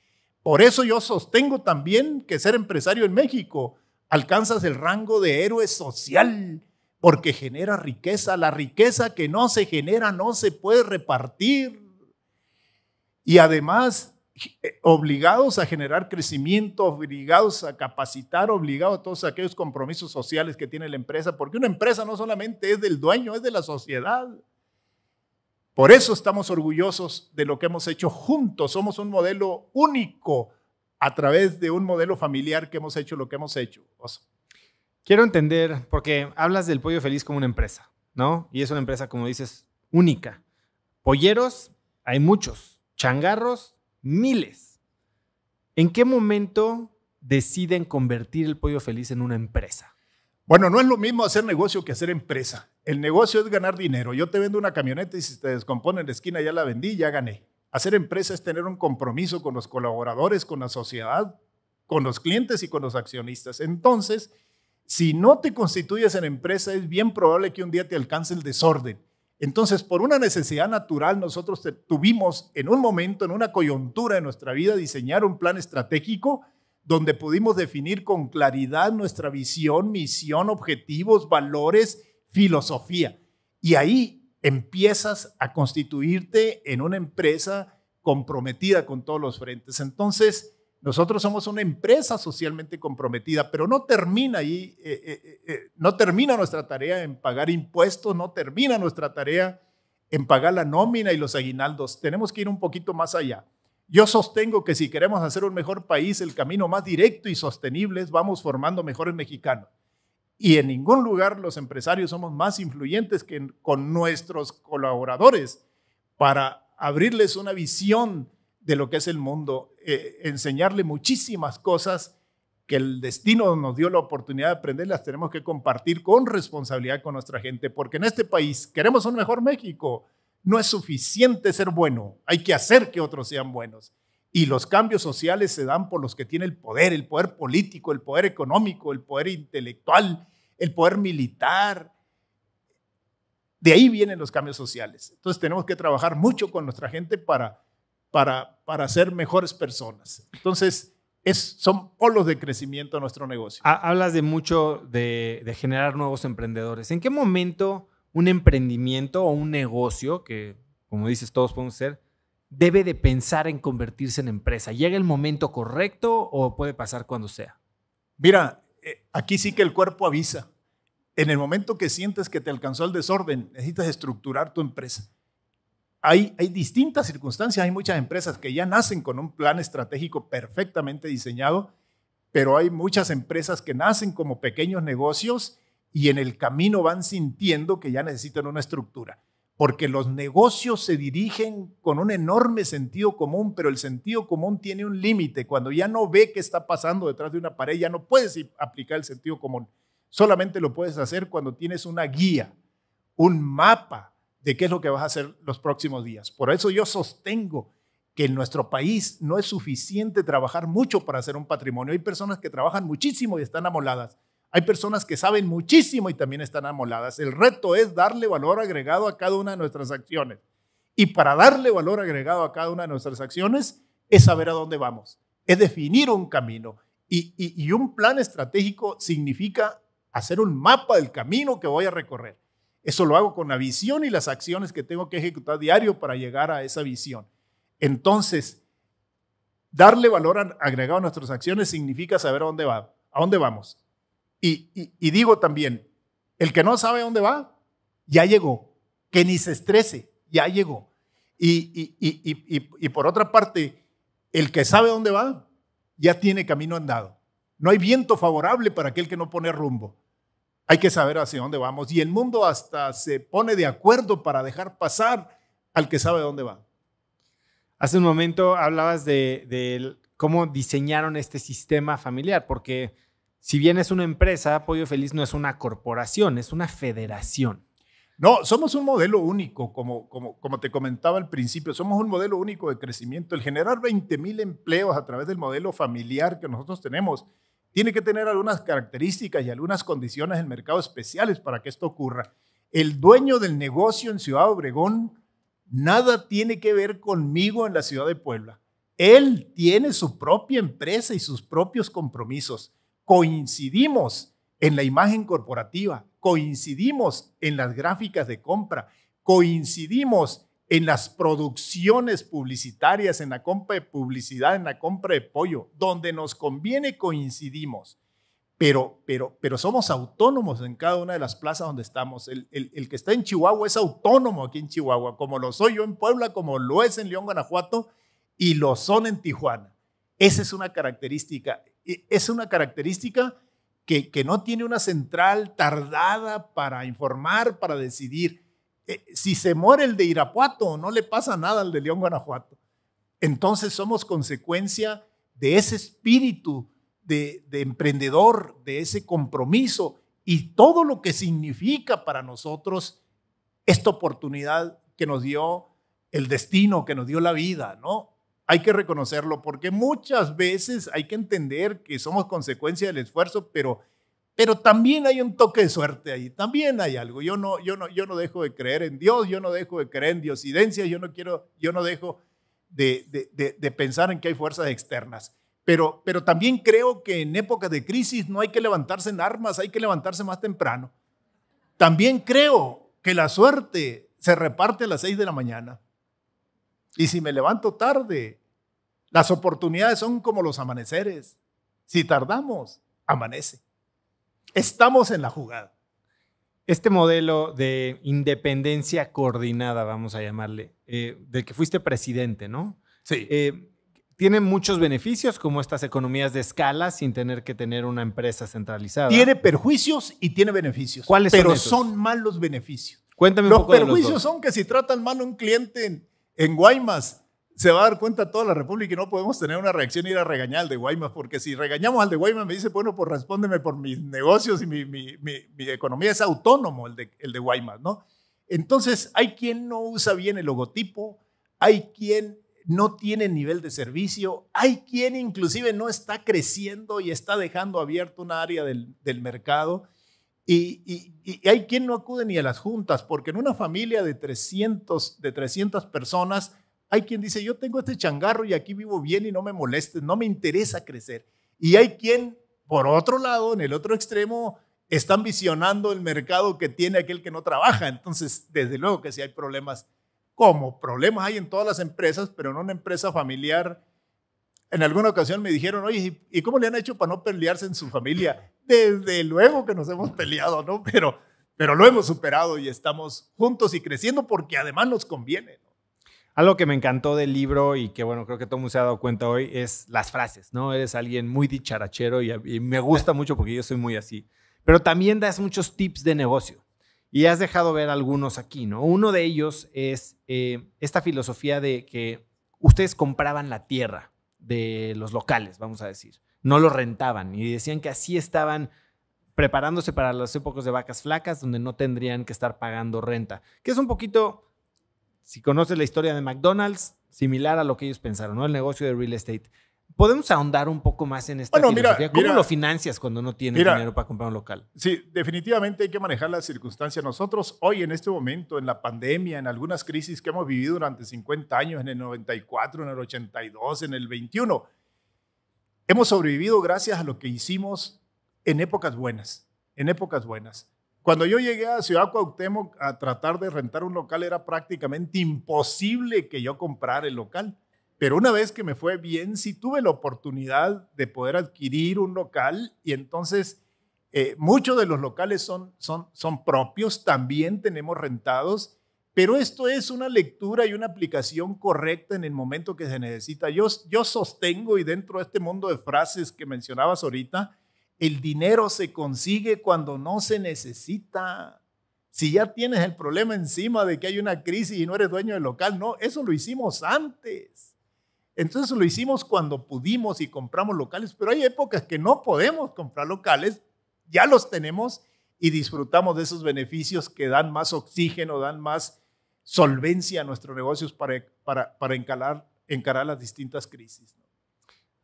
Por eso yo sostengo también que ser empresario en México alcanzas el rango de héroe social, porque genera riqueza. La riqueza que no se genera no se puede repartir. Y además eh, obligados a generar crecimiento, obligados a capacitar, obligados a todos aquellos compromisos sociales que tiene la empresa, porque una empresa no solamente es del dueño, es de la sociedad. Por eso estamos orgullosos de lo que hemos hecho juntos. Somos un modelo único a través de un modelo familiar que hemos hecho lo que hemos hecho. Quiero entender, porque hablas del pollo feliz como una empresa, ¿no? Y es una empresa, como dices, única. Polleros, hay muchos. Changarros, miles. ¿En qué momento deciden convertir el pollo feliz en una empresa? Bueno, no es lo mismo hacer negocio que hacer empresa. El negocio es ganar dinero. Yo te vendo una camioneta y si te descompone en la esquina ya la vendí, ya gané. Hacer empresa es tener un compromiso con los colaboradores, con la sociedad, con los clientes y con los accionistas. Entonces, si no te constituyes en empresa, es bien probable que un día te alcance el desorden entonces, por una necesidad natural, nosotros tuvimos en un momento, en una coyuntura de nuestra vida, diseñar un plan estratégico donde pudimos definir con claridad nuestra visión, misión, objetivos, valores, filosofía. Y ahí empiezas a constituirte en una empresa comprometida con todos los frentes. Entonces, nosotros somos una empresa socialmente comprometida, pero no termina ahí, eh, eh, eh, no termina nuestra tarea en pagar impuestos, no termina nuestra tarea en pagar la nómina y los aguinaldos. Tenemos que ir un poquito más allá. Yo sostengo que si queremos hacer un mejor país, el camino más directo y sostenible es vamos formando mejores mexicanos. Y en ningún lugar los empresarios somos más influyentes que con nuestros colaboradores para abrirles una visión de lo que es el mundo, eh, enseñarle muchísimas cosas que el destino nos dio la oportunidad de aprender, las tenemos que compartir con responsabilidad con nuestra gente, porque en este país queremos un mejor México. No es suficiente ser bueno, hay que hacer que otros sean buenos. Y los cambios sociales se dan por los que tiene el poder, el poder político, el poder económico, el poder intelectual, el poder militar. De ahí vienen los cambios sociales. Entonces tenemos que trabajar mucho con nuestra gente para para, para ser mejores personas. Entonces, es, son polos de crecimiento a nuestro negocio. Hablas de mucho de, de, generar nuevos emprendedores. ¿En qué momento un emprendimiento o un negocio, que como dices todos podemos ser, debe de pensar en convertirse en empresa? ¿Llega el momento correcto o puede pasar cuando sea? Mira, eh, aquí sí que el cuerpo avisa. En el momento que sientes que te alcanzó el desorden, necesitas estructurar tu empresa hay, distintas circunstancias, hay muchas empresas que ya nacen con un plan estratégico perfectamente diseñado, pero hay muchas empresas que nacen como pequeños negocios y en el camino van sintiendo que ya necesitan una estructura, porque los negocios se dirigen con un enorme sentido común, pero el sentido común tiene un límite. Cuando ya no ve qué está pasando detrás de una pared, ya no puedes aplicar el sentido común. Solamente lo puedes hacer cuando tienes una guía, un mapa de qué es lo que vas a hacer los próximos días. Por eso yo sostengo que en nuestro país no es suficiente trabajar mucho para hacer un patrimonio. Hay personas que trabajan muchísimo y están amoladas. Hay personas que saben muchísimo y también están amoladas. El reto es darle valor agregado a cada una de nuestras acciones. Y para darle valor agregado a cada una de nuestras acciones es saber a dónde vamos, es definir un camino. Y, un plan estratégico significa hacer un mapa del camino que voy a recorrer. Eso lo hago con la visión y las acciones que tengo que ejecutar diario para llegar a esa visión. Entonces, darle valor agregado a nuestras acciones significa saber a dónde, va, a dónde vamos. Y, digo también, el que no sabe a dónde va, ya llegó. Que ni se estrese, ya llegó. Y, y por otra parte, el que sabe a dónde va, ya tiene camino andado. No hay viento favorable para aquel que no pone rumbo. Hay que saber hacia dónde vamos. Y el mundo hasta se pone de acuerdo para dejar pasar al que sabe dónde va. Hace un momento hablabas de, cómo diseñaron este sistema familiar, porque si bien es una empresa, Apoyo Feliz no es una corporación, es una federación. No, somos un modelo único, como, como, como te comentaba al principio, somos un modelo único de crecimiento. El generar 20 mil empleos a través del modelo familiar que nosotros tenemos tiene que tener algunas características y algunas condiciones del mercado especiales para que esto ocurra. El dueño del negocio en Ciudad Obregón nada tiene que ver conmigo en la ciudad de Puebla. Él tiene su propia empresa y sus propios compromisos. Coincidimos en la imagen corporativa, coincidimos en las gráficas de compra, coincidimos en las producciones publicitarias, en la compra de publicidad, en la compra de pollo. Donde nos conviene coincidimos, pero, pero, pero somos autónomos en cada una de las plazas donde estamos. El, el, que está en Chihuahua es autónomo aquí en Chihuahua, como lo soy yo en Puebla, como lo es en León, Guanajuato, y lo son en Tijuana. Esa es una característica. E, es una característica que, que no tiene una central tardada para informar, para decidir eh, si se muere el de Irapuato, no le pasa nada al de León, Guanajuato. Entonces somos consecuencia de ese espíritu de, de emprendedor, de ese compromiso y todo lo que significa para nosotros esta oportunidad que nos dio el destino, que nos dio la vida, ¿no? hay que reconocerlo, porque muchas veces hay que entender que somos consecuencia del esfuerzo, pero pero también hay un toque de suerte ahí, también hay algo. Yo no, yo no, yo no dejo de creer en Dios, yo no dejo de creer en diosidencias, yo no quiero, yo no dejo de, pensar en que hay fuerzas externas. Pero, pero también creo que en épocas de crisis no hay que levantarse en armas, hay que levantarse más temprano. También creo que la suerte se reparte a las seis de la mañana. Y si me levanto tarde, las oportunidades son como los amaneceres. Si tardamos, amanece. Estamos en la jugada. Este modelo de independencia coordinada, vamos a llamarle, eh, del que fuiste presidente, ¿no? Sí. Eh, tiene muchos beneficios, como estas economías de escala sin tener que tener una empresa centralizada. Tiene perjuicios y tiene beneficios. ¿Cuáles son esos? son malos beneficios. Cuéntame un poco. los perjuicios son que si tratan mal a un cliente en Guaymas, se va a dar cuenta toda la República y no podemos tener una reacción y ir a regañar al de Guaymas, porque si regañamos al de Guaymas me dice, bueno, pues respóndeme por mis negocios y mi, economía es autónomo el de, el de Guaymas, ¿no? Entonces, hay quien no usa bien el logotipo, hay quien no tiene nivel de servicio, hay quien inclusive no está creciendo y está dejando abierto un área del, mercado. Y, hay quien no acude ni a las juntas, porque en una familia de 300, de 300 personas, hay quien dice, yo tengo este changarro y aquí vivo bien y no me moleste, no me interesa crecer. Y hay quien, por otro lado, en el otro extremo, está visionando el mercado que tiene aquel que no trabaja. Entonces, desde luego que si hay problemas. Como problemas hay en todas las empresas, pero en una empresa familiar, en alguna ocasión me dijeron, oye, ¿y cómo le han hecho para no pelearse en su familia? Desde luego que nos hemos peleado, ¿no? Pero, pero lo hemos superado y estamos juntos y creciendo porque además nos conviene. Algo que me encantó del libro y que, bueno, creo que todo mundo se ha dado cuenta hoy es las frases, ¿no? Eres alguien muy dicharachero y, me gusta mucho porque yo soy muy así. Pero también das muchos tips de negocio y has dejado ver algunos aquí, ¿no? Uno de ellos es eh, esta filosofía de que ustedes compraban la tierra de los locales, vamos a decir, no lo rentaban y decían que así estaban preparándose para las épocas de vacas flacas donde no tendrían que estar pagando renta, que es un poquito si conoces la historia de McDonald's, similar a lo que ellos pensaron, ¿no? El negocio de real estate. Podemos ahondar un poco más en esta bueno, filosofía. Mira, ¿Cómo lo financias cuando no tienes dinero para comprar un local? Sí, definitivamente hay que manejar las circunstancias. Nosotros hoy en este momento, en la pandemia, en algunas crisis que hemos vivido durante 50 años, en el 94, en el 82, en el 21, hemos sobrevivido gracias a lo que hicimos en épocas buenas, en épocas buenas. Cuando yo llegué a Ciudad Cuauhtémoc a tratar de rentar un local era prácticamente imposible que yo comprara el local. Pero una vez que me fue bien, sí tuve la oportunidad de poder adquirir un local y entonces eh, muchos de los locales son, son, son propios, también tenemos rentados, pero esto es una lectura y una aplicación correcta en el momento que se necesita. Yo, yo sostengo y dentro de este mundo de frases que mencionabas ahorita, el dinero se consigue cuando no se necesita. Si ya tienes el problema encima de que hay una crisis y no eres dueño del local, no, eso lo hicimos antes. Entonces lo hicimos cuando pudimos y compramos locales, pero hay épocas que no podemos comprar locales, ya los tenemos y disfrutamos de esos beneficios que dan más oxígeno, dan más solvencia a nuestros negocios para, para, encarar las distintas crisis.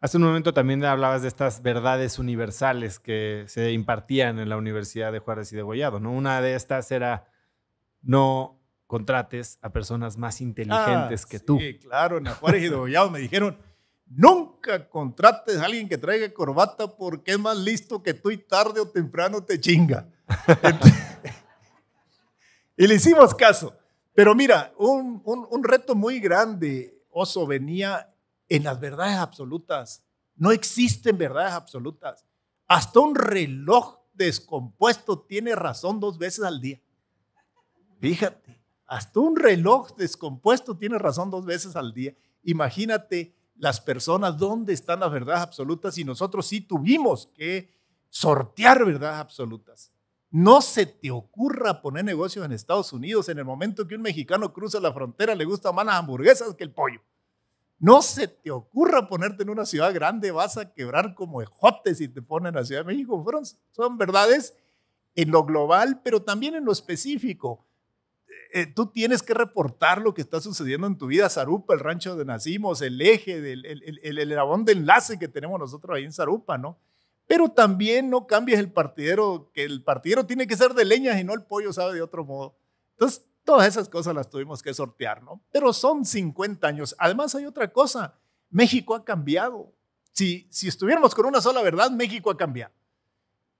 Hace un momento también hablabas de estas verdades universales que se impartían en la Universidad de Juárez y de Gollado, ¿no? Una de estas era no contrates a personas más inteligentes ah, que tú. Sí, claro, en Juárez y de Gollado me dijeron, nunca contrates a alguien que traiga corbata porque es más listo que tú y tarde o temprano te chinga. y le hicimos caso. Pero mira, un, un reto muy grande, Oso, venía en las verdades absolutas. No existen verdades absolutas. Hasta un reloj descompuesto tiene razón dos veces al día. Fíjate, hasta un reloj descompuesto tiene razón dos veces al día. Imagínate las personas dónde están las verdades absolutas y nosotros sí tuvimos que sortear verdades absolutas. No se te ocurra poner negocios en Estados Unidos en el momento que un mexicano cruza la frontera, le gustan más las hamburguesas que el pollo. No se te ocurra ponerte en una ciudad grande, vas a quebrar como ejote si te ponen a Ciudad de México. son verdades en lo global, pero también en lo específico. Eh, tú tienes que reportar lo que está sucediendo en tu vida. Zarupa, el rancho de nacimos, el eje, del, el, el, de enlace que tenemos nosotros ahí en Zarupa, ¿no? Pero también no cambies el partidero, que el partidero tiene que ser de leñas y no el pollo sabe de otro modo. Entonces, Todas esas cosas las tuvimos que sortear, ¿no? Pero son 50 años. Además hay otra cosa, México ha cambiado. Si, si estuviéramos con una sola verdad, México ha cambiado.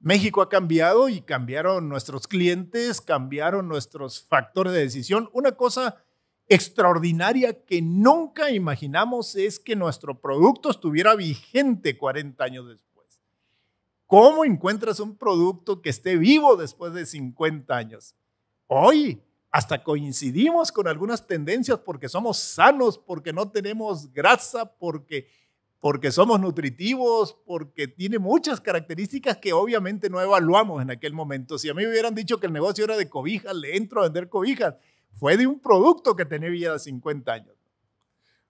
México ha cambiado y cambiaron nuestros clientes, cambiaron nuestros factores de decisión. Una cosa extraordinaria que nunca imaginamos es que nuestro producto estuviera vigente 40 años después. ¿Cómo encuentras un producto que esté vivo después de 50 años? Hoy hasta coincidimos con algunas tendencias porque somos sanos, porque no tenemos grasa, porque, porque somos nutritivos, porque tiene muchas características que obviamente no evaluamos en aquel momento. Si a mí me hubieran dicho que el negocio era de cobijas, le entro a vender cobijas. Fue de un producto que tenía 50 años.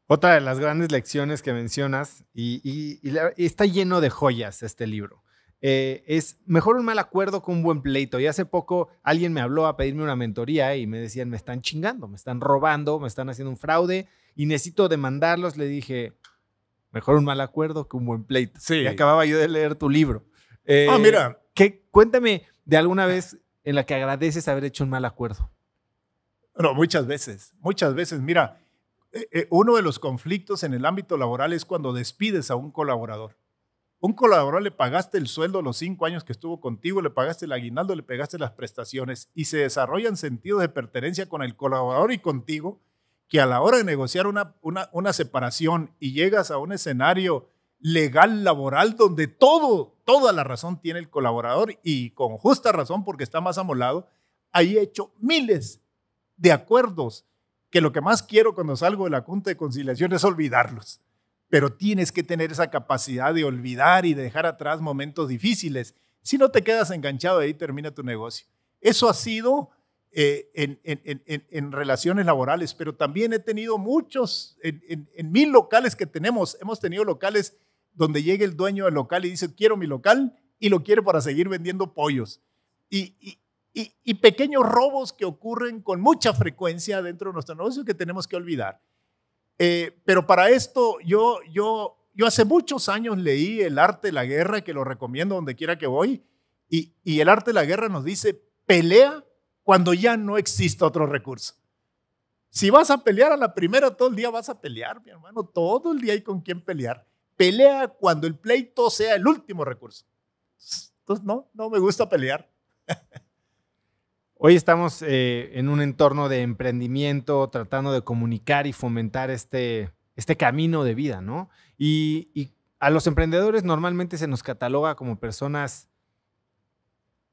Otra de las grandes lecciones que mencionas, y está lleno de joyas este libro. Eh, es mejor un mal acuerdo que un buen pleito. Y hace poco alguien me habló a pedirme una mentoría y me decían, me están chingando, me están robando, me están haciendo un fraude y necesito demandarlos. Le dije, mejor un mal acuerdo que un buen pleito. Sí. acababa yo de leer tu libro. Eh, ah, mira. cuéntame de alguna vez en la que agradeces haber hecho un mal acuerdo. No, muchas veces, muchas veces. Mira, eh, uno de los conflictos en el ámbito laboral es cuando despides a un colaborador. Un colaborador le pagaste el sueldo los cinco años que estuvo contigo, le pagaste el aguinaldo, le pagaste las prestaciones y se desarrollan sentidos de pertenencia con el colaborador y contigo, que a la hora de negociar una, separación y llegas a un escenario legal, laboral, donde todo, toda la razón tiene el colaborador y con justa razón porque está más amolado, ahí he hecho miles de acuerdos que lo que más quiero cuando salgo de la Junta de Conciliación es olvidarlos pero tienes que tener esa capacidad de olvidar y dejar atrás momentos difíciles. Si no te quedas enganchado ahí, termina tu negocio. Eso ha sido eh, en, relaciones laborales, pero también he tenido muchos, en, mil locales que tenemos, hemos tenido locales donde llega el dueño del local y dice, quiero mi local y lo quiero para seguir vendiendo pollos. y pequeños robos que ocurren con mucha frecuencia dentro de nuestro negocio que tenemos que olvidar. Eh, pero para esto, yo, yo, yo hace muchos años leí El arte de la guerra, que lo recomiendo donde quiera que voy, y, y el arte de la guerra nos dice, pelea cuando ya no exista otro recurso. Si vas a pelear a la primera, todo el día vas a pelear, mi hermano, todo el día hay con quién pelear. Pelea cuando el pleito sea el último recurso. Entonces, no, no me gusta pelear. Hoy estamos eh, en un entorno de emprendimiento, tratando de comunicar y fomentar este, este camino de vida, ¿no? Y, a los emprendedores normalmente se nos cataloga como personas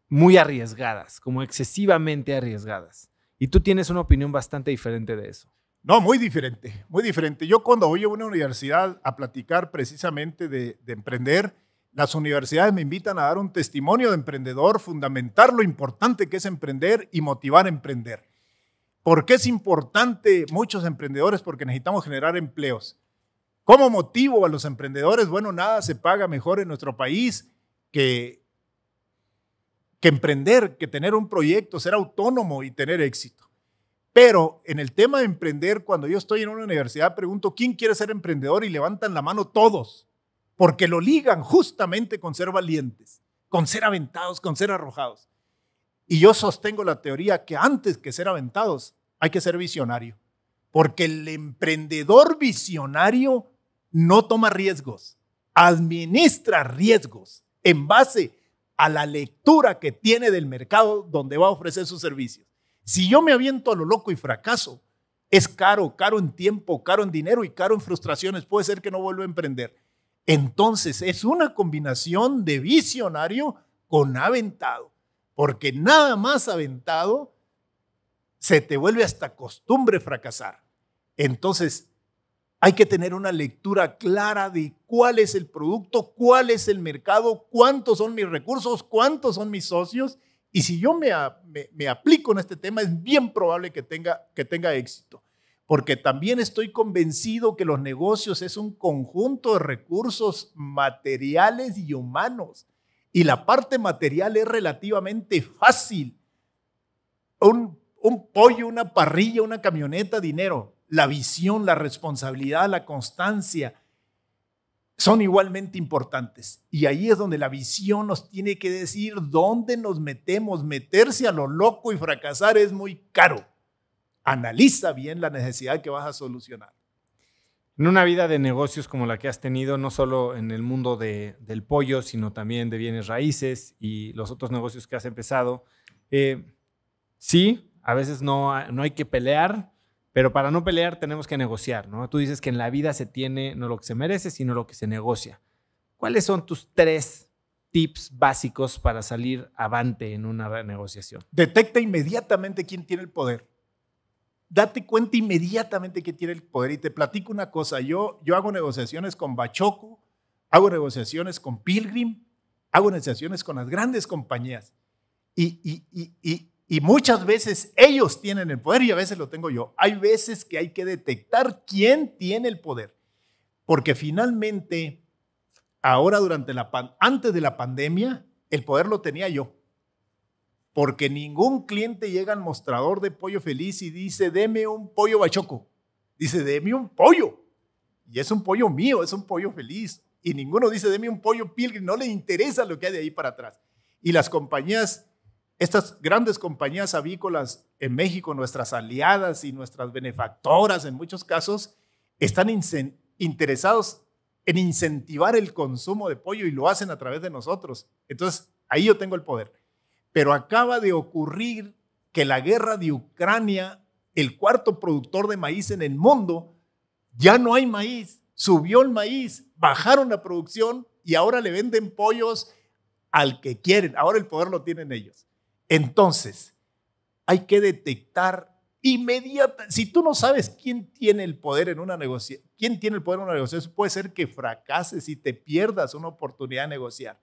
muy arriesgadas, como excesivamente arriesgadas. Y tú tienes una opinión bastante diferente de eso. No, muy diferente, muy diferente. Yo cuando voy a una universidad a platicar precisamente de emprender, las universidades me invitan a dar un testimonio de emprendedor, fundamentar lo importante que es emprender y motivar a emprender. ¿Por qué es importante muchos emprendedores? Porque necesitamos generar empleos. ¿Cómo motivo a los emprendedores? Bueno, nada se paga mejor en nuestro país que, que emprender, que tener un proyecto, ser autónomo y tener éxito. Pero en el tema de emprender, cuando yo estoy en una universidad, pregunto, ¿quién quiere ser emprendedor? Y levantan la mano todos porque lo ligan justamente con ser valientes, con ser aventados, con ser arrojados. Y yo sostengo la teoría que antes que ser aventados hay que ser visionario, porque el emprendedor visionario no toma riesgos, administra riesgos en base a la lectura que tiene del mercado donde va a ofrecer sus servicios. Si yo me aviento a lo loco y fracaso, es caro, caro en tiempo, caro en dinero y caro en frustraciones. Puede ser que no vuelva a emprender. Entonces es una combinación de visionario con aventado, porque nada más aventado se te vuelve hasta costumbre fracasar. Entonces hay que tener una lectura clara de cuál es el producto, cuál es el mercado, cuántos son mis recursos, cuántos son mis socios. Y si yo me, me, aplico en este tema, es bien probable que tenga, que tenga éxito porque también estoy convencido que los negocios es un conjunto de recursos materiales y humanos. Y la parte material es relativamente fácil. Un, un pollo, una parrilla, una camioneta, dinero. La visión, la responsabilidad, la constancia son igualmente importantes. Y ahí es donde la visión nos tiene que decir dónde nos metemos. Meterse a lo loco y fracasar es muy caro. Analiza bien la necesidad que vas a solucionar. En una vida de negocios como la que has tenido, no solo en el mundo del pollo, sino también de bienes raíces y los otros negocios que has empezado, eh, sí, a veces no, no hay que pelear, pero para no pelear tenemos que negociar, ¿no? Tú dices que en la vida se tiene no lo que se merece, sino lo que se negocia. ¿Cuáles son tus tres tips básicos para salir avante en una negociación? Detecta inmediatamente quién tiene el poder date cuenta inmediatamente que tiene el poder. Y te platico una cosa, yo, yo hago negociaciones con Bachoco, hago negociaciones con Pilgrim, hago negociaciones con las grandes compañías. Y, muchas veces ellos tienen el poder y a veces lo tengo yo. Hay veces que hay que detectar quién tiene el poder. Porque finalmente, ahora durante la, antes de la pandemia, el poder lo tenía yo porque ningún cliente llega al mostrador de pollo feliz y dice, deme un pollo bachoco. Dice, deme un pollo. Y es un pollo mío, es un pollo feliz. Y ninguno dice, deme un pollo pilgrim. No le interesa lo que hay de ahí para atrás. Y las compañías, estas grandes compañías avícolas en México, nuestras aliadas y nuestras benefactoras en muchos casos, están interesados en incentivar el consumo de pollo y lo hacen a través de nosotros. Entonces, ahí yo tengo el poder. Pero acaba de ocurrir que la guerra de Ucrania, el cuarto productor de maíz en el mundo, ya no hay maíz, subió el maíz, bajaron la producción y ahora le venden pollos al que quieren. Ahora el poder lo tienen ellos. Entonces, hay que detectar inmediatamente, Si tú no sabes quién tiene el poder en una negociación, quién tiene el poder en una negociación, puede ser que fracases y te pierdas una oportunidad de negociar.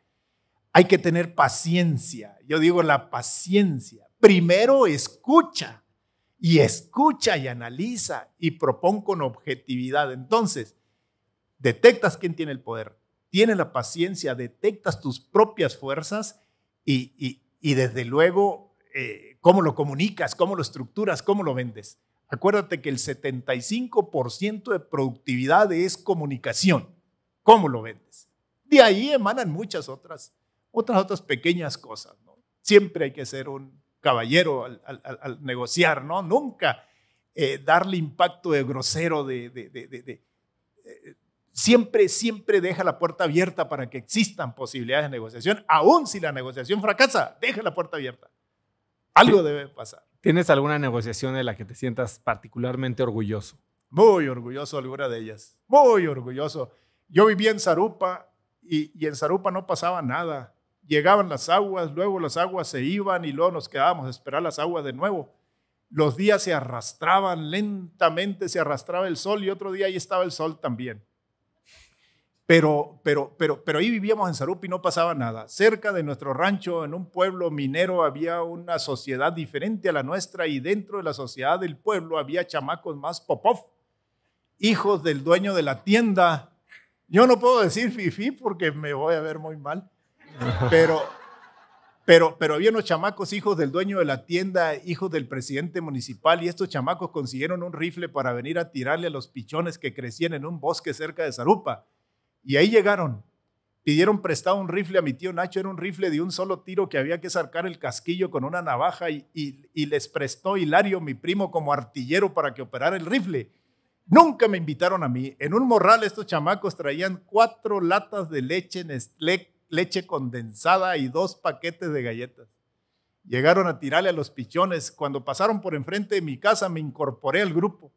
Hay que tener paciencia. Yo digo la paciencia. Primero escucha y escucha y analiza y propón con objetividad. Entonces, detectas quién tiene el poder, tiene la paciencia, detectas tus propias fuerzas y, desde luego eh, cómo lo comunicas, cómo lo estructuras, cómo lo vendes. Acuérdate que el 75% de productividad es comunicación, cómo lo vendes. De ahí emanan muchas otras otras otras pequeñas cosas. Siempre hay que ser un caballero al, negociar, ¿no? Nunca eh, darle impacto de grosero, de, eh, siempre, siempre deja la puerta abierta para que existan posibilidades de negociación, aun si la negociación fracasa, deja la puerta abierta. Algo debe pasar. ¿Tienes alguna negociación de la que te sientas particularmente orgulloso? Muy orgulloso alguna de ellas, muy orgulloso. Yo vivía en Zarupa y, y en Zarupa no pasaba nada llegaban las aguas, luego las aguas se iban y luego nos quedábamos a esperar las aguas de nuevo. Los días se arrastraban lentamente, se arrastraba el sol y otro día ahí estaba el sol también. Pero, pero, pero, pero ahí vivíamos en Sarupi y no pasaba nada. Cerca de nuestro rancho, en un pueblo minero, había una sociedad diferente a la nuestra y dentro de la sociedad del pueblo había chamacos más popov, hijos del dueño de la tienda. Yo no puedo decir fifi porque me voy a ver muy mal Pero, pero, pero había unos chamacos, hijos del dueño de la tienda, hijos del presidente municipal, y estos chamacos consiguieron un rifle para venir a tirarle a los pichones que crecían en un bosque cerca de Zarupa. Y ahí llegaron. Pidieron prestado un rifle a mi tío Nacho, era un rifle de un solo tiro que había que sacar el casquillo con una navaja y, les prestó Hilario, mi primo, como artillero para que operara el rifle. Nunca me invitaron a mí. En un morral estos chamacos traían cuatro latas de leche Nestlé leche condensada y dos paquetes de galletas. Llegaron a tirarle a los pichones. Cuando pasaron por enfrente de mi casa me incorporé al grupo.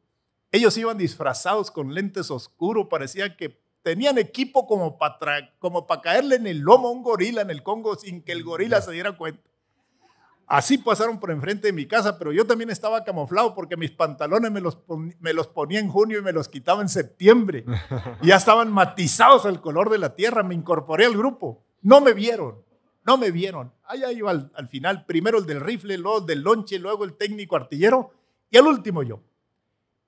Ellos iban disfrazados con lentes oscuros, parecía que tenían equipo como para, como para caerle en el lomo a un gorila en el Congo sin que el mm, gorila se diera cuenta. Así pasaron por enfrente de mi casa, pero yo también estaba camuflado porque mis pantalones los, me los ponía en junio y me los quitaba en septiembre. ya estaban matizados al color de la tierra, me incorporé al grupo. No me vieron, no me vieron. Allá iba al, final, primero el del rifle, luego el del lonche, luego el técnico artillero y al último yo.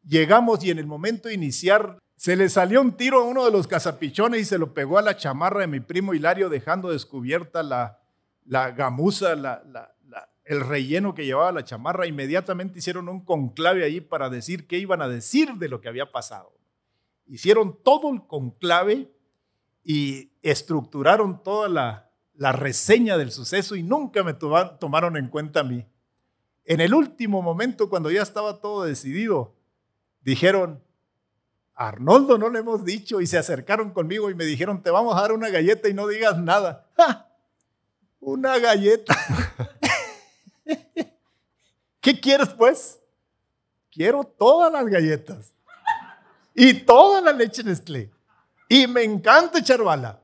Llegamos y en el momento de iniciar se le salió un tiro a uno de los cazapichones y se lo pegó a la chamarra de mi primo Hilario, dejando descubierta la, la gamuza, el relleno que llevaba la chamarra. Inmediatamente hicieron un conclave ahí para decir qué iban a decir de lo que había pasado. Hicieron todo el conclave y estructuraron toda la, reseña del suceso y nunca me tomaron en cuenta a mí. En el último momento, cuando ya estaba todo decidido, dijeron, Arnoldo no le hemos dicho y se acercaron conmigo y me dijeron, te vamos a dar una galleta y no digas nada. Una galleta. ¿Qué quieres pues? Quiero todas las galletas y toda la leche Nestlé. Y me encanta echar bala.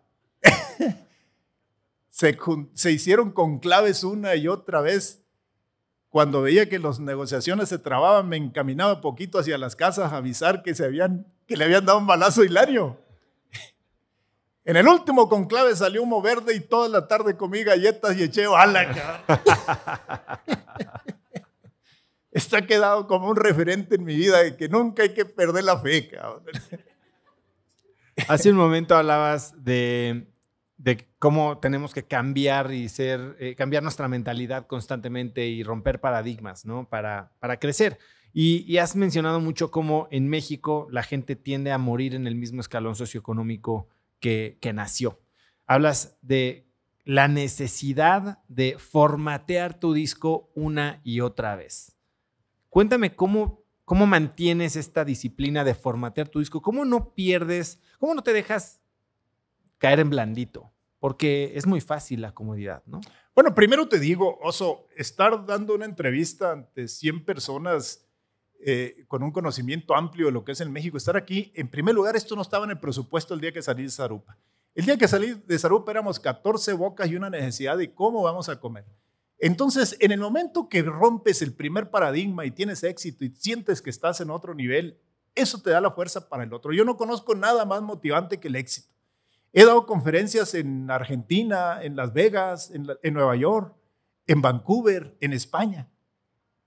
se, hicieron conclaves una y otra vez. Cuando veía que las negociaciones se trababan, me encaminaba poquito hacia las casas a avisar que, se habían, le habían dado un balazo Hilario. En el último conclave salió humo verde y toda la tarde comí galletas y eché bala. Está quedado como un referente en mi vida de que nunca hay que perder la fe. Cabrón. Hace un momento hablabas de, cómo tenemos que cambiar y ser, eh, cambiar nuestra mentalidad constantemente y romper paradigmas, ¿no? Para, para crecer. Y, has mencionado mucho cómo en México la gente tiende a morir en el mismo escalón socioeconómico que, que nació. Hablas de la necesidad de formatear tu disco una y otra vez. Cuéntame cómo ¿Cómo mantienes esta disciplina de formatear tu disco? ¿Cómo no pierdes, cómo no te dejas caer en blandito? Porque es muy fácil la comodidad, ¿no? Bueno, primero te digo, Oso, estar dando una entrevista ante 100 personas eh, con un conocimiento amplio de lo que es en México, estar aquí, en primer lugar, esto no estaba en el presupuesto el día que salí de Zarupa. El día que salí de Zarupa éramos 14 bocas y una necesidad de cómo vamos a comer. Entonces, en el momento que rompes el primer paradigma y tienes éxito y sientes que estás en otro nivel, eso te da la fuerza para el otro. Yo no conozco nada más motivante que el éxito. He dado conferencias en Argentina, en Las Vegas, en, Nueva York, en Vancouver, en España.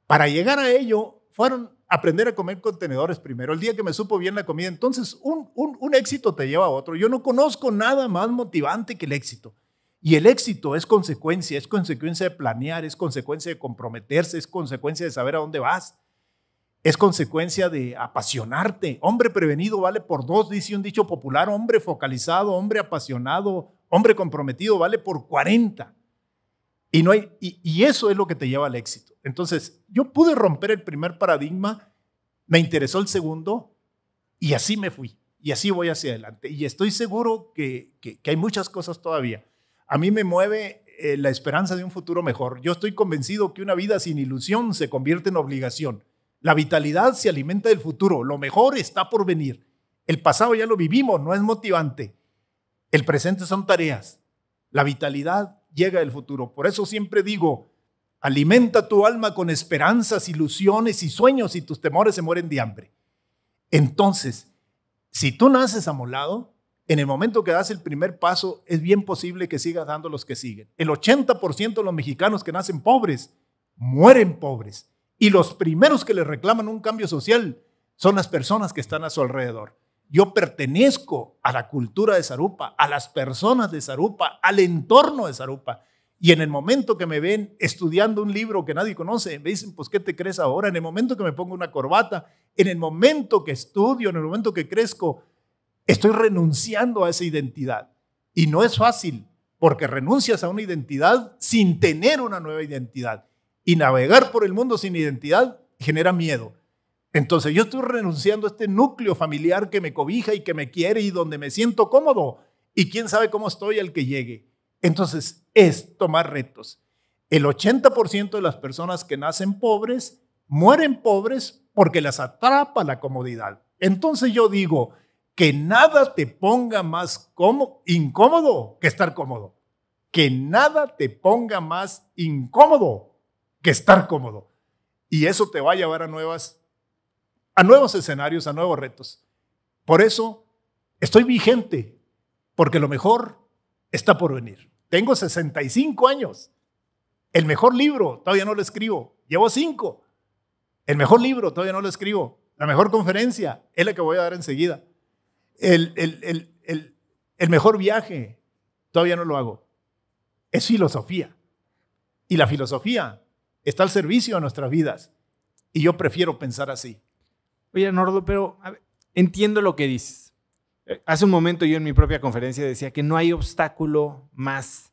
Para llegar a ello, fueron aprender a comer contenedores primero. El día que me supo bien la comida, entonces un éxito te lleva a otro. Yo no conozco nada más motivante que el éxito. Y el éxito es consecuencia, es consecuencia de planear, es consecuencia de comprometerse, es consecuencia de saber a dónde vas, es consecuencia de apasionarte. Hombre prevenido vale por dos, dice un dicho popular, hombre focalizado, hombre apasionado, hombre comprometido vale por 40. Y, no hay, y, eso es lo que te lleva al éxito. Entonces, yo pude romper el primer paradigma, me interesó el segundo y así me fui. Y así voy hacia adelante. Y estoy seguro que, que hay muchas cosas todavía a mí me mueve eh, la esperanza de un futuro mejor. Yo estoy convencido que una vida sin ilusión se convierte en obligación. La vitalidad se alimenta del futuro, lo mejor está por venir. El pasado ya lo vivimos, no es motivante. El presente son tareas. La vitalidad llega del futuro. Por eso siempre digo, alimenta tu alma con esperanzas, ilusiones y sueños y tus temores se mueren de hambre. Entonces, si tú naces amolado, en el momento que das el primer paso, es bien posible que sigas dando los que siguen. El 80% de los mexicanos que nacen pobres mueren pobres. Y los primeros que le reclaman un cambio social son las personas que están a su alrededor. Yo pertenezco a la cultura de Zarupa, a las personas de Zarupa, al entorno de Zarupa. Y en el momento que me ven estudiando un libro que nadie conoce, me dicen, pues, ¿qué te crees ahora? En el momento que me pongo una corbata, en el momento que estudio, en el momento que crezco, Estoy renunciando a esa identidad. Y no es fácil, porque renuncias a una identidad sin tener una nueva identidad. Y navegar por el mundo sin identidad genera miedo. Entonces yo estoy renunciando a este núcleo familiar que me cobija y que me quiere y donde me siento cómodo. Y quién sabe cómo estoy al que llegue. Entonces es tomar retos. El 80% de las personas que nacen pobres mueren pobres porque las atrapa la comodidad. Entonces yo digo, que nada te ponga más incómodo que estar cómodo. Que nada te ponga más incómodo que estar cómodo. Y eso te va a llevar a nuevas a nuevos escenarios, a nuevos retos. Por eso estoy vigente, porque lo mejor está por venir. Tengo 65 años. El mejor libro todavía no lo escribo. Llevo 5. El mejor libro todavía no lo escribo. La mejor conferencia es la que voy a dar enseguida el, mejor viaje, todavía no lo hago. Es filosofía. Y la filosofía está al servicio de nuestras vidas. Y yo prefiero pensar así. Oye, Nordo, pero entiendo lo que dices. Eh, hace un momento yo en mi propia conferencia decía que no hay obstáculo más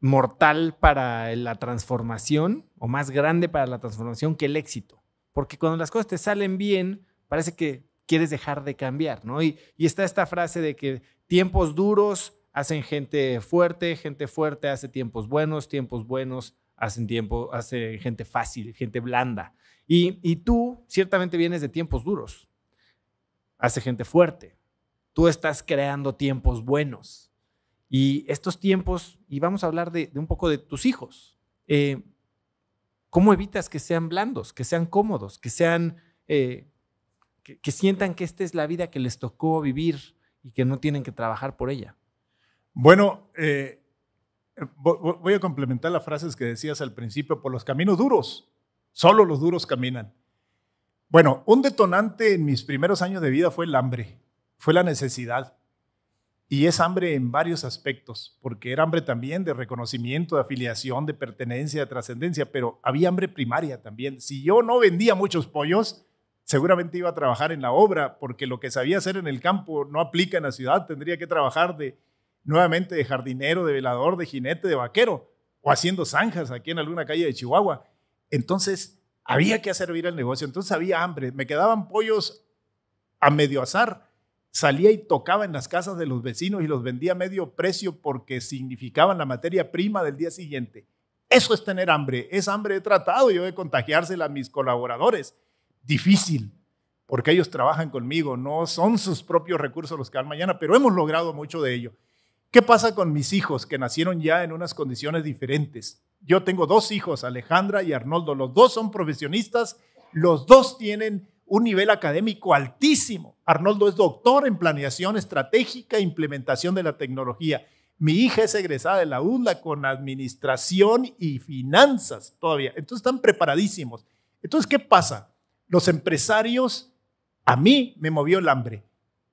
mortal para la transformación o más grande para la transformación que el éxito. Porque cuando las cosas te salen bien, parece que quieres dejar de cambiar, ¿no? Y, está esta frase de que tiempos duros hacen gente fuerte, gente fuerte hace tiempos buenos, tiempos buenos hacen tiempo, hace gente fácil, gente blanda. Y, tú ciertamente vienes de tiempos duros, hace gente fuerte. Tú estás creando tiempos buenos. Y estos tiempos, y vamos a hablar de, un poco de tus hijos. Eh, ¿Cómo evitas que sean blandos, que sean cómodos, que sean eh, que, sientan que esta es la vida que les tocó vivir y que no tienen que trabajar por ella. Bueno, eh, voy a complementar las frases que decías al principio, por los caminos duros, solo los duros caminan. Bueno, un detonante en mis primeros años de vida fue el hambre, fue la necesidad. Y es hambre en varios aspectos, porque era hambre también de reconocimiento, de afiliación, de pertenencia, de trascendencia, pero había hambre primaria también. Si yo no vendía muchos pollos, seguramente iba a trabajar en la obra, porque lo que sabía hacer en el campo no aplica en la ciudad, tendría que trabajar de, nuevamente de jardinero, de velador, de jinete, de vaquero, o haciendo zanjas aquí en alguna calle de Chihuahua. Entonces, había que hacer vivir el negocio, entonces había hambre, me quedaban pollos a medio azar, salía y tocaba en las casas de los vecinos y los vendía a medio precio porque significaban la materia prima del día siguiente. Eso es tener hambre, es hambre he tratado yo de contagiársela a mis colaboradores difícil, porque ellos trabajan conmigo, no son sus propios recursos los que van mañana, pero hemos logrado mucho de ello. ¿Qué pasa con mis hijos que nacieron ya en unas condiciones diferentes? Yo tengo dos hijos, Alejandra y Arnoldo, los dos son profesionistas, los dos tienen un nivel académico altísimo. Arnoldo es doctor en planeación estratégica e implementación de la tecnología. Mi hija es egresada de la UDLA con administración y finanzas todavía. Entonces están preparadísimos. Entonces, ¿qué pasa? los empresarios, a mí me movió el hambre.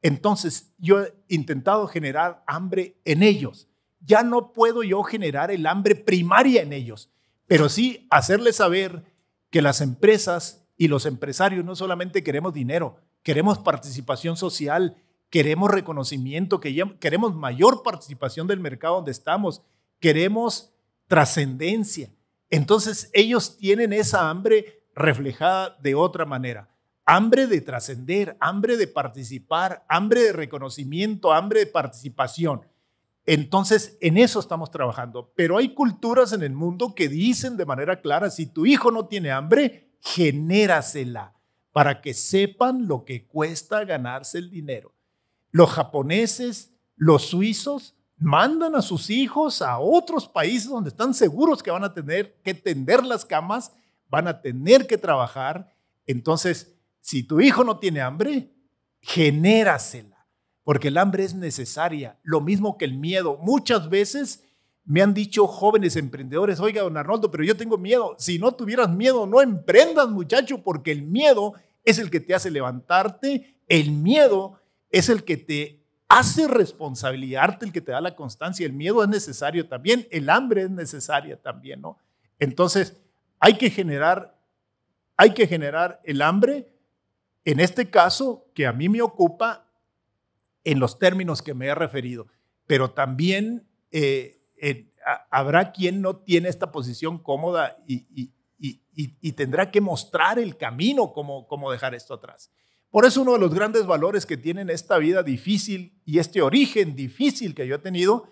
Entonces yo he intentado generar hambre en ellos. Ya no puedo yo generar el hambre primaria en ellos, pero sí hacerles saber que las empresas y los empresarios no solamente queremos dinero, queremos participación social, queremos reconocimiento, queremos mayor participación del mercado donde estamos, queremos trascendencia. Entonces ellos tienen esa hambre reflejada de otra manera. Hambre de trascender, hambre de participar, hambre de reconocimiento, hambre de participación. Entonces, en eso estamos trabajando. Pero hay culturas en el mundo que dicen de manera clara, si tu hijo no tiene hambre, genérasela para que sepan lo que cuesta ganarse el dinero. Los japoneses, los suizos, mandan a sus hijos a otros países donde están seguros que van a tener que tender las camas van a tener que trabajar. Entonces, si tu hijo no tiene hambre, genérasela, porque el hambre es necesaria, lo mismo que el miedo. Muchas veces me han dicho jóvenes emprendedores, oiga, don Arnoldo, pero yo tengo miedo. Si no tuvieras miedo, no emprendas, muchacho, porque el miedo es el que te hace levantarte, el miedo es el que te hace responsabilizarte, el que te da la constancia. El miedo es necesario también, el hambre es necesaria también, ¿no? Entonces, hay que generar, hay que generar el hambre, en este caso, que a mí me ocupa en los términos que me he referido, pero también eh, habrá quien no tiene esta posición cómoda y, tendrá que mostrar el camino como, como dejar esto atrás. Por eso uno de los grandes valores que tienen esta vida difícil y este origen difícil que yo he tenido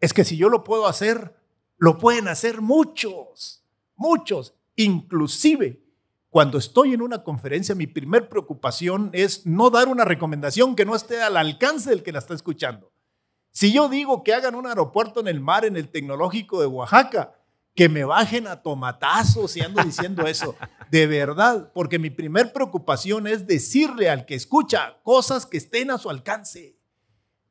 es que si yo lo puedo hacer, lo pueden hacer muchos muchos, inclusive cuando estoy en una conferencia, mi primer preocupación es no dar una recomendación que no esté al alcance del que la está escuchando. Si yo digo que hagan un aeropuerto en el mar, en el tecnológico de Oaxaca, que me bajen a tomatazos y ando diciendo eso. De verdad, porque mi primer preocupación es decirle al que escucha cosas que estén a su alcance.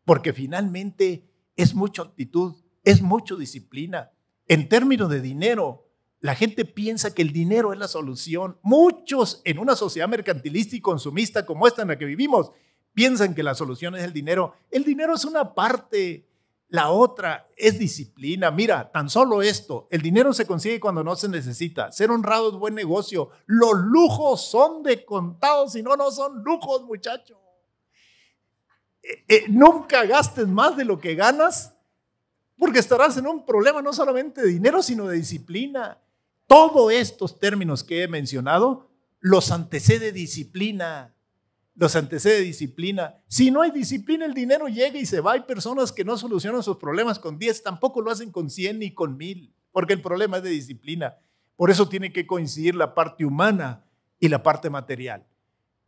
Porque finalmente es mucha actitud, es mucha disciplina. En términos de dinero, la gente piensa que el dinero es la solución. Muchos en una sociedad mercantilista y consumista como esta en la que vivimos piensan que la solución es el dinero. El dinero es una parte, la otra es disciplina. Mira, tan solo esto, el dinero se consigue cuando no se necesita. Ser honrado es buen negocio. Los lujos son de contados, si no, no son lujos, muchachos. Eh, eh, nunca gastes más de lo que ganas porque estarás en un problema no solamente de dinero, sino de disciplina. Todos estos términos que he mencionado los antecede disciplina. Los antecede disciplina. Si no hay disciplina, el dinero llega y se va. Hay personas que no solucionan sus problemas con 10, tampoco lo hacen con 100 ni con 1000, porque el problema es de disciplina. Por eso tiene que coincidir la parte humana y la parte material.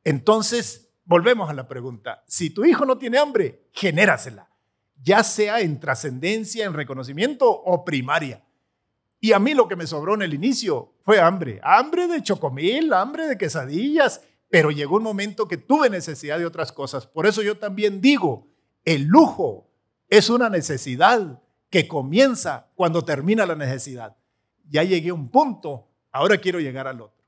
Entonces, volvemos a la pregunta. Si tu hijo no tiene hambre, genérasela, ya sea en trascendencia, en reconocimiento o primaria. Y a mí lo que me sobró en el inicio fue hambre, hambre de chocomil, hambre de quesadillas, pero llegó un momento que tuve necesidad de otras cosas. Por eso yo también digo, el lujo es una necesidad que comienza cuando termina la necesidad. Ya llegué a un punto, ahora quiero llegar al otro.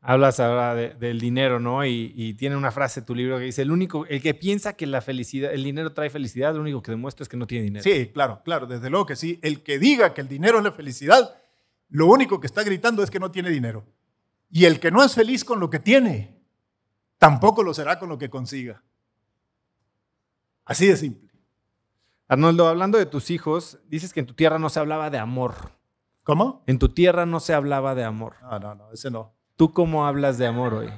Hablas ahora del dinero, ¿no? Y, tiene una frase tu libro que dice, el único, el que piensa que la felicidad, el dinero trae felicidad, lo único que demuestra es que no tiene dinero. Sí, claro, claro, desde luego que sí. El que diga que el dinero es la felicidad, lo único que está gritando es que no tiene dinero. Y el que no es feliz con lo que tiene, tampoco lo será con lo que consiga. Así de simple. Arnoldo, hablando de tus hijos, dices que en tu tierra no se hablaba de amor. ¿Cómo? En tu tierra no se hablaba de amor. No, no, no, ese no. ¿Tú cómo hablas de amor hoy?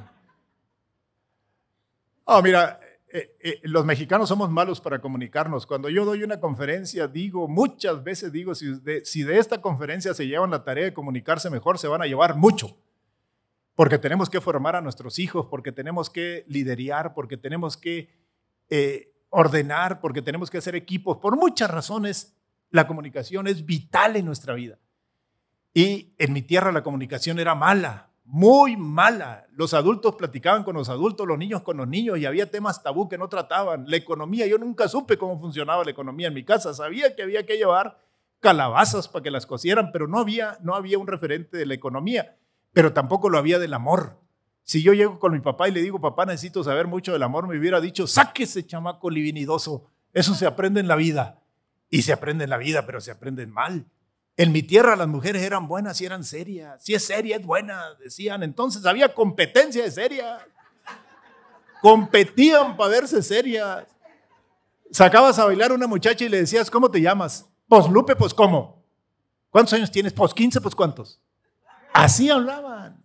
Ah, mira, eh, eh, los mexicanos somos malos para comunicarnos. Cuando yo doy una conferencia, digo, muchas veces digo, si de, esta conferencia se llevan la tarea de comunicarse mejor, se van a llevar mucho. Porque tenemos que formar a nuestros hijos, porque tenemos que liderar, porque tenemos que eh, ordenar, porque tenemos que hacer equipos. Por muchas razones, la comunicación es vital en nuestra vida. Y en mi tierra la comunicación era mala, muy mala. Los adultos platicaban con los adultos, los niños con los niños y había temas tabú que no trataban. La economía, yo nunca supe cómo funcionaba la economía en mi casa. Sabía que había que llevar calabazas para que las cocieran, pero no había, no había un referente de la economía, pero tampoco lo había del amor. Si yo llego con mi papá y le digo, papá, necesito saber mucho del amor, me hubiera dicho, sáquese chamaco livinidoso, eso se aprende en la vida. Y se aprende en la vida, pero se aprende mal. En mi tierra las mujeres eran buenas y eran serias. Si es seria, es buena, decían. Entonces había competencia de serias. Competían para verse serias. Sacabas a bailar a una muchacha y le decías, ¿cómo te llamas? Pues Lupe, pues cómo. ¿Cuántos años tienes? Pues 15, pues cuántos. Así hablaban.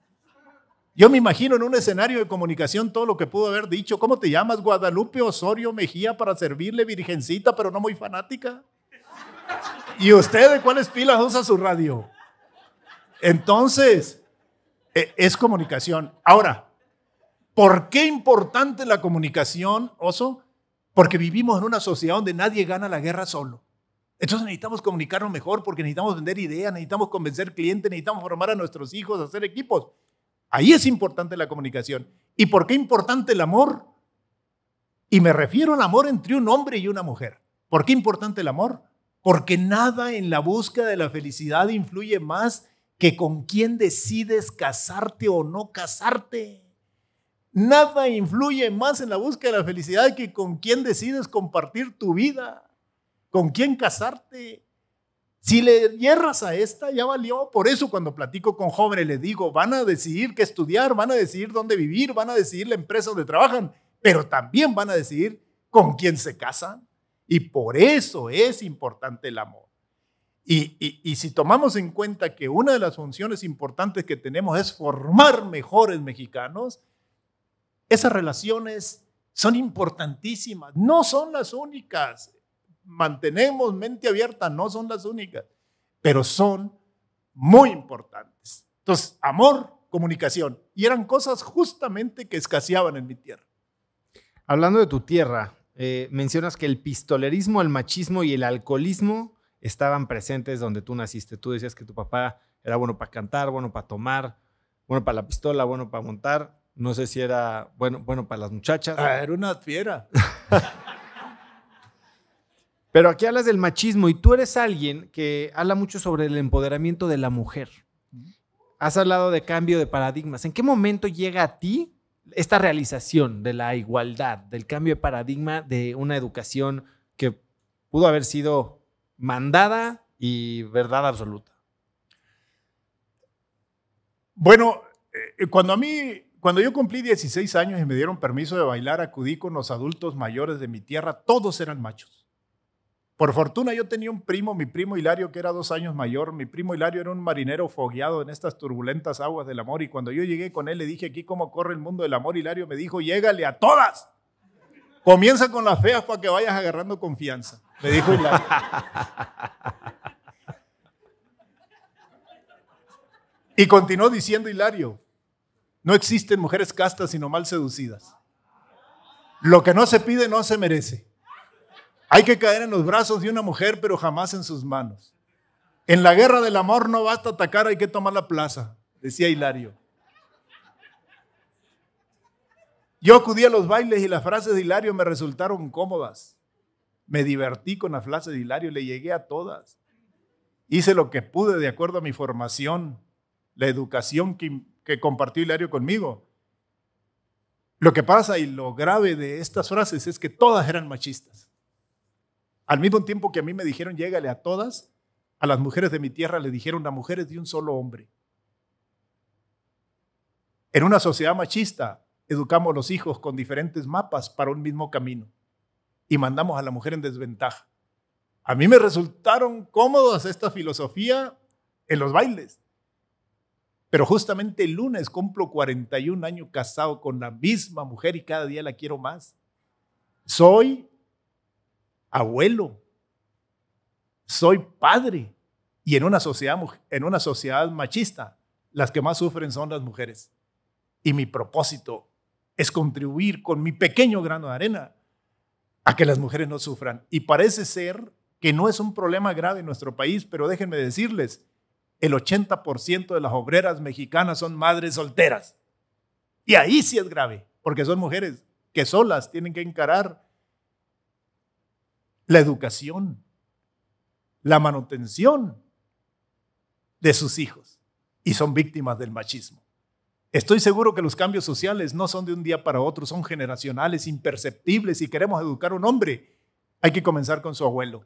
Yo me imagino en un escenario de comunicación todo lo que pudo haber dicho. ¿Cómo te llamas? Guadalupe Osorio Mejía para servirle, virgencita, pero no muy fanática. ¿Y usted de cuáles pilas usa su radio? Entonces, e, es comunicación. Ahora, ¿por qué importante la comunicación, Oso? Porque vivimos en una sociedad donde nadie gana la guerra solo. Entonces necesitamos comunicarnos mejor porque necesitamos vender ideas, necesitamos convencer clientes, necesitamos formar a nuestros hijos, hacer equipos. Ahí es importante la comunicación. ¿Y por qué importante el amor? Y me refiero al amor entre un hombre y una mujer. ¿Por qué importante el amor? porque nada en la búsqueda de la felicidad influye más que con quién decides casarte o no casarte. Nada influye más en la búsqueda de la felicidad que con quién decides compartir tu vida, con quién casarte. Si le hierras a esta, ya valió. Por eso cuando platico con jóvenes les digo, van a decidir qué estudiar, van a decidir dónde vivir, van a decidir la empresa donde trabajan, pero también van a decidir con quién se casan. Y por eso es importante el amor. Y, si tomamos en cuenta que una de las funciones importantes que tenemos es formar mejores mexicanos, esas relaciones son importantísimas, no son las únicas. Mantenemos mente abierta, no son las únicas, pero son muy importantes. Entonces, amor, comunicación, y eran cosas justamente que escaseaban en mi tierra. Hablando de tu tierra, eh, mencionas que el pistolerismo, el machismo y el alcoholismo estaban presentes donde tú naciste. Tú decías que tu papá era bueno para cantar, bueno para tomar, bueno para la pistola, bueno para montar. No sé si era bueno, bueno para las muchachas. Ah, era una fiera. Pero aquí hablas del machismo y tú eres alguien que habla mucho sobre el empoderamiento de la mujer. Has hablado de cambio de paradigmas. ¿En qué momento llega a ti esta realización de la igualdad, del cambio de paradigma de una educación que pudo haber sido mandada y verdad absoluta? Bueno, eh, eh, cuando a mí, cuando yo cumplí 16 años y me dieron permiso de bailar, acudí con los adultos mayores de mi tierra, todos eran machos. Por fortuna yo tenía un primo, mi primo Hilario, que era dos años mayor. Mi primo Hilario era un marinero fogueado en estas turbulentas aguas del amor. Y cuando yo llegué con él, le dije aquí cómo corre el mundo del amor. Hilario me dijo, llégale a todas. Comienza con las feas para que vayas agarrando confianza. Me dijo Hilario. y continuó diciendo Hilario, no existen mujeres castas sino mal seducidas. Lo que no se pide no se merece. Hay que caer en los brazos de una mujer, pero jamás en sus manos. En la guerra del amor no basta atacar, hay que tomar la plaza, decía Hilario. Yo acudí a los bailes y las frases de Hilario me resultaron cómodas. Me divertí con las frases de Hilario, le llegué a todas. Hice lo que pude de acuerdo a mi formación, la educación que, que compartió Hilario conmigo. Lo que pasa y lo grave de estas frases es que todas eran machistas. Al mismo tiempo que a mí me dijeron, llégale a todas, a las mujeres de mi tierra le dijeron, a mujeres de un solo hombre. En una sociedad machista, educamos a los hijos con diferentes mapas para un mismo camino y mandamos a la mujer en desventaja. A mí me resultaron cómodas esta filosofía en los bailes. Pero justamente el lunes cumplo 41 años casado con la misma mujer y cada día la quiero más. Soy abuelo, soy padre. Y en una sociedad, en una sociedad machista, las que más sufren son las mujeres. Y mi propósito es contribuir con mi pequeño grano de arena a que las mujeres no sufran. Y parece ser que no es un problema grave en nuestro país, pero déjenme decirles, el 80% de las obreras mexicanas son madres solteras. Y ahí sí es grave, porque son mujeres que solas tienen que encarar la educación, la manutención de sus hijos y son víctimas del machismo. Estoy seguro que los cambios sociales no son de un día para otro, son generacionales, imperceptibles. Si queremos educar a un hombre, hay que comenzar con su abuelo,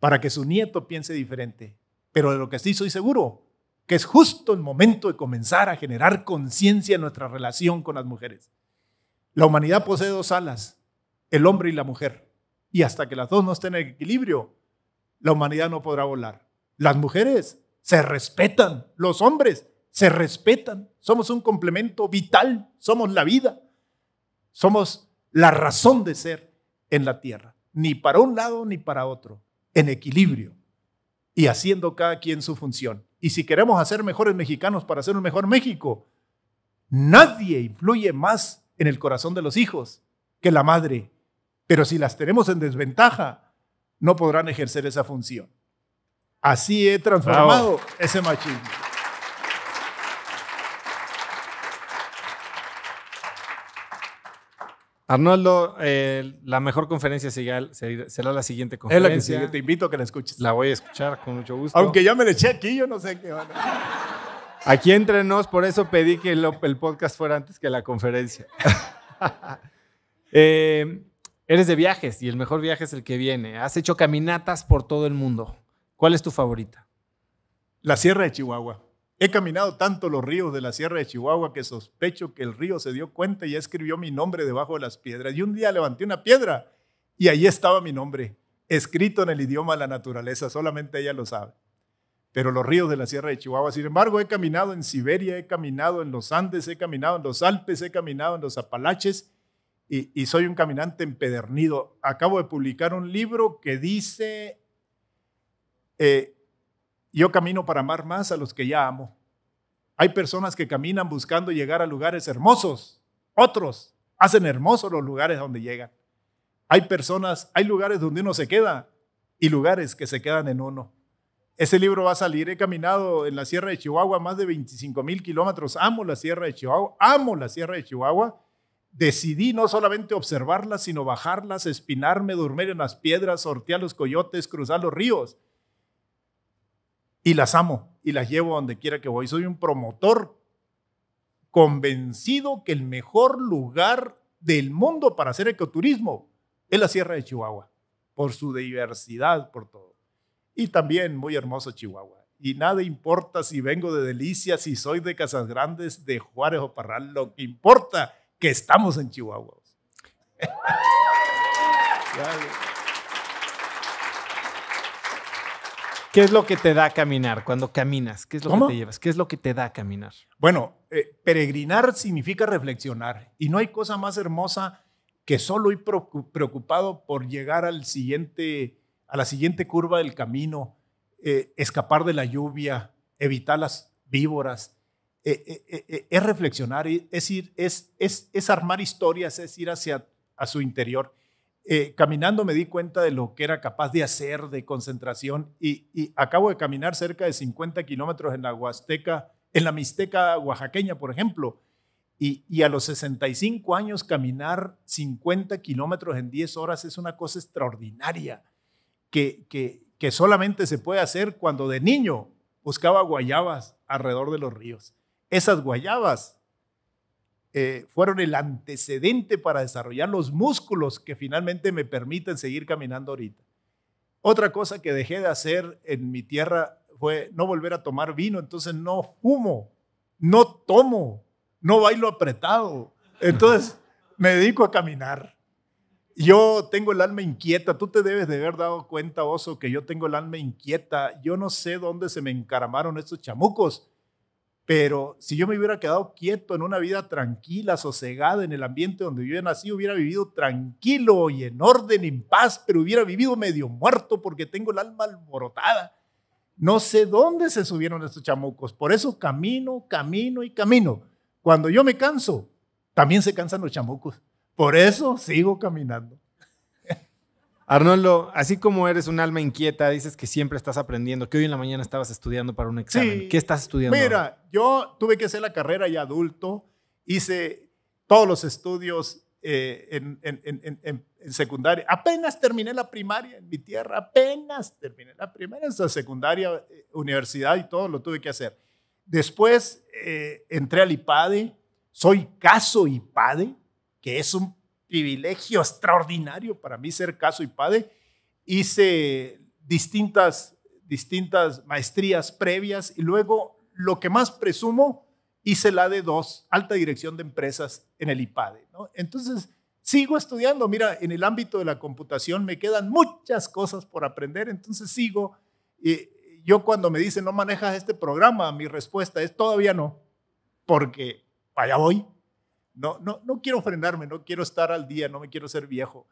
para que su nieto piense diferente. Pero de lo que sí soy seguro, que es justo el momento de comenzar a generar conciencia en nuestra relación con las mujeres. La humanidad posee dos alas, el hombre y la mujer. Y hasta que las dos no estén en equilibrio, la humanidad no podrá volar. Las mujeres se respetan, los hombres se respetan, somos un complemento vital, somos la vida, somos la razón de ser en la tierra, ni para un lado ni para otro, en equilibrio y haciendo cada quien su función. Y si queremos hacer mejores mexicanos para hacer un mejor México, nadie influye más en el corazón de los hijos que la madre pero si las tenemos en desventaja, no podrán ejercer esa función. Así he transformado ese machismo. Arnoldo, eh, la mejor conferencia será, la siguiente conferencia. Te invito a que la escuches. La voy a escuchar con mucho gusto. Aunque ya me le eché aquí, yo no sé qué Aquí entre nos, por eso pedí que el, podcast fuera antes que la conferencia. eh, Eres de viajes y el mejor viaje es el que viene. Has hecho caminatas por todo el mundo. ¿Cuál es tu favorita? La Sierra de Chihuahua. He caminado tanto los ríos de la Sierra de Chihuahua que sospecho que el río se dio cuenta y escribió mi nombre debajo de las piedras. Y un día levanté una piedra y ahí estaba mi nombre, escrito en el idioma de la naturaleza, solamente ella lo sabe. Pero los ríos de la Sierra de Chihuahua, sin embargo, he caminado en Siberia, he caminado en los Andes, he caminado en los Alpes, he caminado en los Apalaches y, soy un caminante empedernido. Acabo de publicar un libro que dice, eh, yo camino para amar más a los que ya amo. Hay personas que caminan buscando llegar a lugares hermosos, otros hacen hermosos los lugares donde llegan. Hay personas, hay lugares donde uno se queda y lugares que se quedan en uno. Ese libro va a salir. He caminado en la Sierra de Chihuahua más de 25 mil kilómetros. Amo la Sierra de Chihuahua. Amo la Sierra de Chihuahua. Decidí no solamente observarlas, sino bajarlas, espinarme, dormir en las piedras, sortear los coyotes, cruzar los ríos. Y las amo y las llevo donde quiera que voy. Soy un promotor convencido que el mejor lugar del mundo para hacer ecoturismo es la Sierra de Chihuahua, por su diversidad, por todo. Y también muy hermoso Chihuahua. Y nada importa si vengo de Delicias, si soy de Casas Grandes, de Juárez o Parral, lo que importa que estamos en Chihuahua. ¿Qué es lo que te da caminar cuando caminas? ¿Qué es lo que te llevas? ¿Qué es lo que te da caminar? Bueno, eh, peregrinar significa reflexionar y no hay cosa más hermosa que solo ir preocupado por llegar al siguiente, a la siguiente curva del camino, eh, escapar de la lluvia, evitar las víboras, eh, eh, eh, es reflexionar, es, ir, es, es, armar historias, es ir hacia a su interior. caminando me di cuenta de lo que era capaz de hacer, de concentración, y, acabo de caminar cerca de 50 kilómetros en la Huasteca, en la Mixteca oaxaqueña, por ejemplo, y, a los 65 años caminar 50 kilómetros en 10 horas es una cosa extraordinaria que, que solamente se puede hacer cuando de niño buscaba guayabas alrededor de los ríos. Esas guayabas eh, fueron el antecedente para desarrollar los músculos que finalmente me permiten seguir caminando ahorita. Otra cosa que dejé de hacer en mi tierra fue no volver a tomar vino, entonces no fumo, no tomo, no bailo apretado. Entonces me dedico a caminar. Yo tengo el alma inquieta, tú te debes de haber dado cuenta, oso, que yo tengo el alma inquieta. Yo no sé dónde se me encaramaron estos chamucos, pero si yo me hubiera quedado quieto en una vida tranquila, sosegada, en el ambiente donde yo nací, hubiera vivido tranquilo y en orden, en paz, pero hubiera vivido medio muerto porque tengo el alma alborotada. No sé dónde se subieron estos chamucos. Por eso camino, camino y camino. Cuando yo me canso, también se cansan los chamucos. Por eso sigo caminando. Arnoldo, así como eres un alma inquieta, dices que siempre estás aprendiendo, que hoy en la mañana estabas estudiando para un examen. ¿Qué estás estudiando? Mira, yo tuve que hacer la carrera ya adulto, hice todos los estudios eh, en, secundaria. Apenas terminé la primaria en mi tierra, apenas terminé la primaria, su secundaria, eh, universidad y todo lo tuve que hacer. Después eh, entré al IPADE, soy caso IPADE, que es un privilegio extraordinario para mí ser caso IPADE, Hice distintas, distintas maestrías previas y luego lo que más presumo, hice la de dos, alta dirección de empresas en el IPADE. Entonces, sigo estudiando. Mira, en el ámbito de la computación me quedan muchas cosas por aprender, entonces sigo. Y yo cuando me dicen, no manejas este programa, mi respuesta es todavía no, porque allá voy. No, quiero frenarme, no quiero estar al día, no me quiero ser viejo.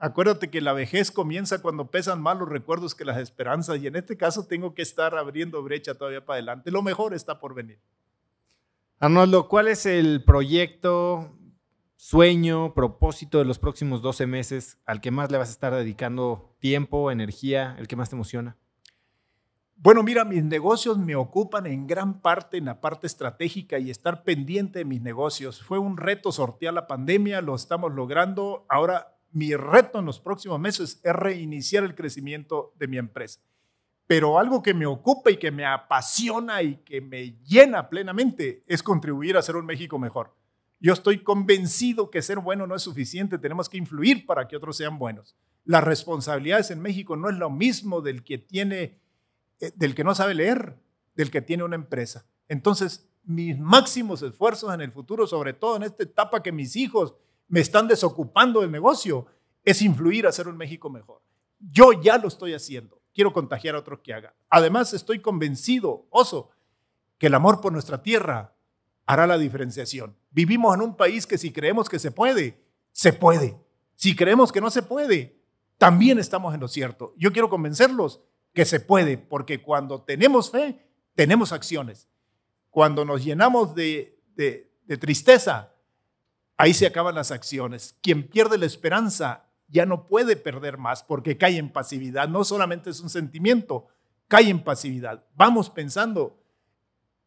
Acuérdate que la vejez comienza cuando pesan más los recuerdos que las esperanzas y en este caso tengo que estar abriendo brecha todavía para adelante. Lo mejor está por venir. Arnoldo, ¿cuál es el proyecto, sueño, propósito de los próximos 12 meses al que más le vas a estar dedicando tiempo, energía, el que más te emociona? Bueno, mira, mis negocios me ocupan en gran parte en la parte estratégica y estar pendiente de mis negocios. Fue un reto sortear la pandemia, lo estamos logrando. Ahora, mi reto en los próximos meses es reiniciar el crecimiento de mi empresa. Pero algo que me ocupa y que me apasiona y que me llena plenamente es contribuir a hacer un México mejor. Yo estoy convencido que ser bueno no es suficiente, tenemos que influir para que otros sean buenos. Las responsabilidades en México no es lo mismo del que tiene eh, del que no sabe leer, del que tiene una empresa. Entonces, mis máximos esfuerzos en el futuro, sobre todo en esta etapa que mis hijos me están desocupando del negocio, es influir a hacer un México mejor. Yo ya lo estoy haciendo. Quiero contagiar a otros que hagan. Además, estoy convencido, oso, que el amor por nuestra tierra hará la diferenciación. Vivimos en un país que si creemos que se puede, se puede. Si creemos que no se puede, también estamos en lo cierto. Yo quiero convencerlos que se puede, porque cuando tenemos fe, tenemos acciones. Cuando nos llenamos de, de, tristeza, ahí se acaban las acciones. Quien pierde la esperanza ya no puede perder más porque cae en pasividad. No solamente es un sentimiento, cae en pasividad. Vamos pensando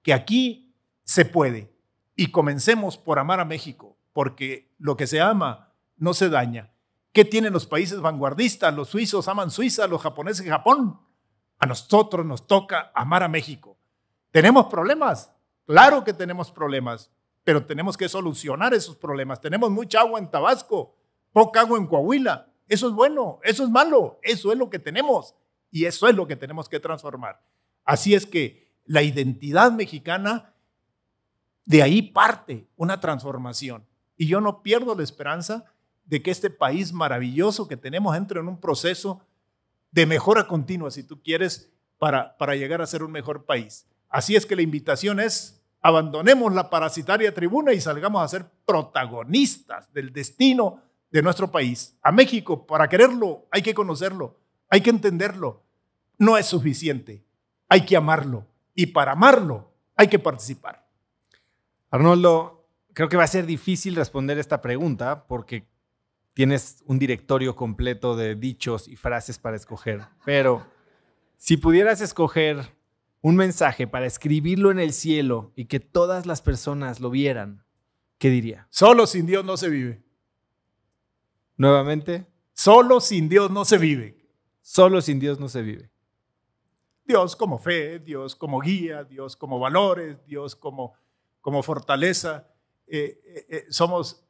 que aquí se puede y comencemos por amar a México, porque lo que se ama no se daña. ¿Qué tienen los países vanguardistas? Los suizos aman Suiza, los japoneses Japón. A nosotros nos toca amar a México. ¿Tenemos problemas? Claro que tenemos problemas, pero tenemos que solucionar esos problemas. Tenemos mucha agua en Tabasco, poca agua en Coahuila. Eso es bueno, eso es malo, eso es lo que tenemos y eso es lo que tenemos que transformar. Así es que la identidad mexicana, de ahí parte una transformación. Y yo no pierdo la esperanza de que este país maravilloso que tenemos entre en un proceso de mejora continua, si tú quieres, para, para llegar a ser un mejor país. Así es que la invitación es, abandonemos la parasitaria tribuna y salgamos a ser protagonistas del destino de nuestro país. A México, para quererlo, hay que conocerlo, hay que entenderlo. No es suficiente, hay que amarlo. Y para amarlo, hay que participar. Arnoldo, creo que va a ser difícil responder esta pregunta porque tienes un directorio completo de dichos y frases para escoger, pero si pudieras escoger un mensaje para escribirlo en el cielo y que todas las personas lo vieran, ¿qué diría? Solo sin Dios no se vive. Nuevamente. Solo sin Dios no se vive. Solo sin Dios no se vive. Dios como fe, Dios como guía, Dios como valores, Dios como, como fortaleza. Eh, eh, eh, somos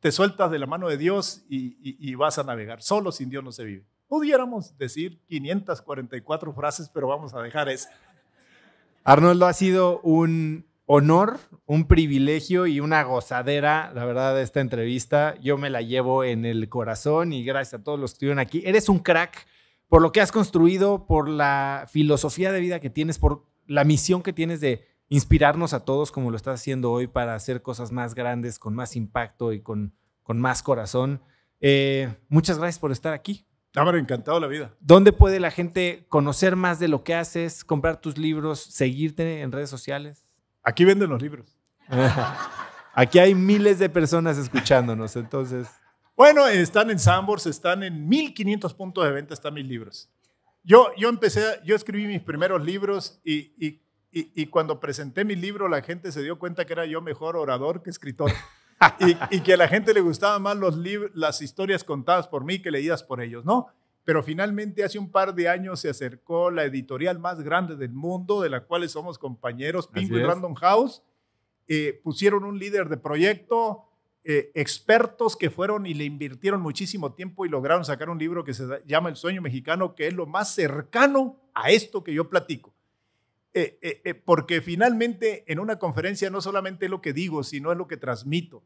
te sueltas de la mano de Dios y, vas a navegar. Solo sin Dios no se vive. Pudiéramos decir 544 frases, pero vamos a dejar eso. Arnoldo, ha sido un honor, un privilegio y una gozadera, la verdad, de esta entrevista. Yo me la llevo en el corazón y gracias a todos los que estuvieron aquí. Eres un crack por lo que has construido, por la filosofía de vida que tienes, por la misión que tienes de inspirarnos a todos como lo estás haciendo hoy para hacer cosas más grandes, con más impacto y con, con más corazón. Eh, muchas gracias por estar aquí. Ámbar, ah, encantado la vida. ¿Dónde puede la gente conocer más de lo que haces, comprar tus libros, seguirte en redes sociales? Aquí venden los libros. Aquí hay miles de personas escuchándonos, entonces. Bueno, están en Sambors, están en 1500 puntos de venta, están mis libros. Yo, yo empecé, yo escribí mis primeros libros y, y y, cuando presenté mi libro, la gente se dio cuenta que era yo mejor orador que escritor. y, que a la gente le gustaban más los las historias contadas por mí que leídas por ellos, ¿no? Pero finalmente hace un par de años se acercó la editorial más grande del mundo, de la cual somos compañeros, Penguin Random House. Eh, pusieron un líder de proyecto, eh, expertos que fueron y le invirtieron muchísimo tiempo y lograron sacar un libro que se llama El sueño mexicano, que es lo más cercano a esto que yo platico. Eh, eh, eh, porque finalmente en una conferencia no solamente es lo que digo, sino es lo que transmito.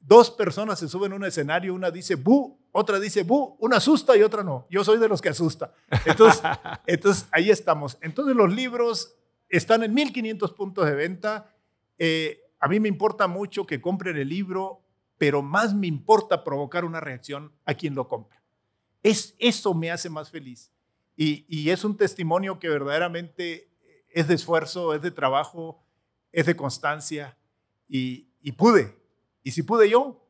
Dos personas se suben a un escenario, una dice bu, otra dice bu, una asusta y otra no. Yo soy de los que asusta. Entonces, entonces ahí estamos. Entonces los libros están en 1500 puntos de venta. a mí me importa mucho que compren el libro, pero más me importa provocar una reacción a quien lo compra. Es, eso me hace más feliz. Y, y es un testimonio que verdaderamente es de esfuerzo, es de trabajo, es de constancia. Y, pude. Y si pude yo,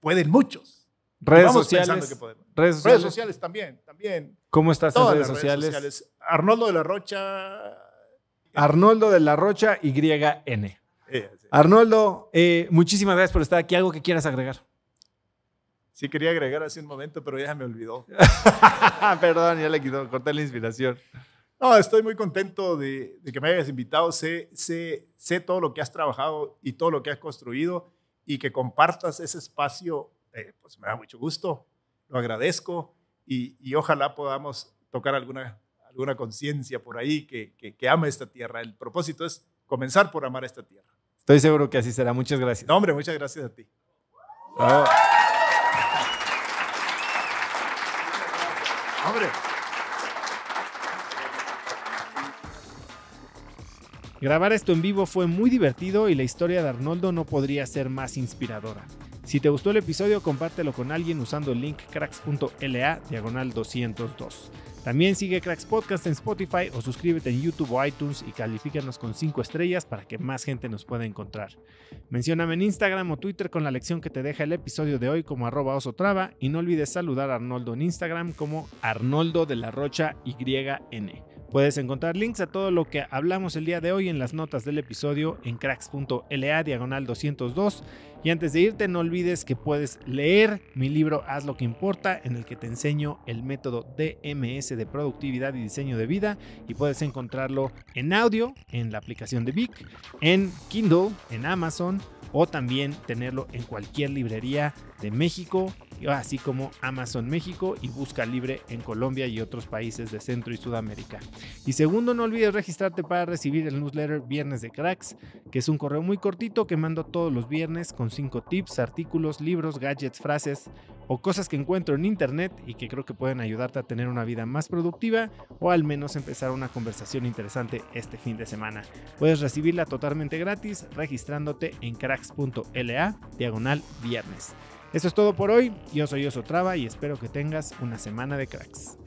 pueden muchos. Redes sociales, redes sociales. también, también. ¿Cómo estás en redes, sociales? Arnoldo de la Rocha. Arnoldo de la Rocha, YN. Arnoldo, eh, muchísimas gracias por estar aquí. ¿Algo que quieras agregar? Sí, quería agregar hace un momento, pero ya me olvidó. Perdón, ya le quitó, corté la inspiración. No, estoy muy contento de, que me hayas invitado. Sé, sé, todo lo que has trabajado y todo lo que has construido y que compartas ese espacio, eh, pues me da mucho gusto. Lo agradezco y, ojalá podamos tocar alguna, alguna conciencia por ahí que, que, ama esta tierra. El propósito es comenzar por amar esta tierra. Estoy seguro que así será. Muchas gracias. No, hombre, muchas gracias a ti. Hombre. Grabar esto en vivo fue muy divertido y la historia de Arnoldo no podría ser más inspiradora. Si te gustó el episodio, compártelo con alguien usando el link cracks.la diagonal 202. También sigue Cracks Podcast en Spotify o suscríbete en YouTube o iTunes y califícanos con 5 estrellas para que más gente nos pueda encontrar. Mencióname en Instagram o Twitter con la lección que te deja el episodio de hoy como arroba osotrava y no olvides saludar a Arnoldo en Instagram como Arnoldo de la Rocha YN. Puedes encontrar links a todo lo que hablamos el día de hoy en las notas del episodio en cracks.la diagonal 202. Y antes de irte, no olvides que puedes leer mi libro Haz lo que importa, en el que te enseño el método DMS de productividad y diseño de vida. Y puedes encontrarlo en audio, en la aplicación de Vic, en Kindle, en Amazon o también tenerlo en cualquier librería de México, así como Amazon México y Busca Libre en Colombia y otros países de Centro y Sudamérica. Y segundo, no olvides registrarte para recibir el newsletter Viernes de Cracks, que es un correo muy cortito que mando todos los viernes con 5 tips, artículos, libros, gadgets, frases o cosas que encuentro en internet y que creo que pueden ayudarte a tener una vida más productiva o al menos empezar una conversación interesante este fin de semana. Puedes recibirla totalmente gratis registrándote en cracks.la diagonal viernes. Eso es todo por hoy, yo soy Oso Traba y espero que tengas una semana de cracks.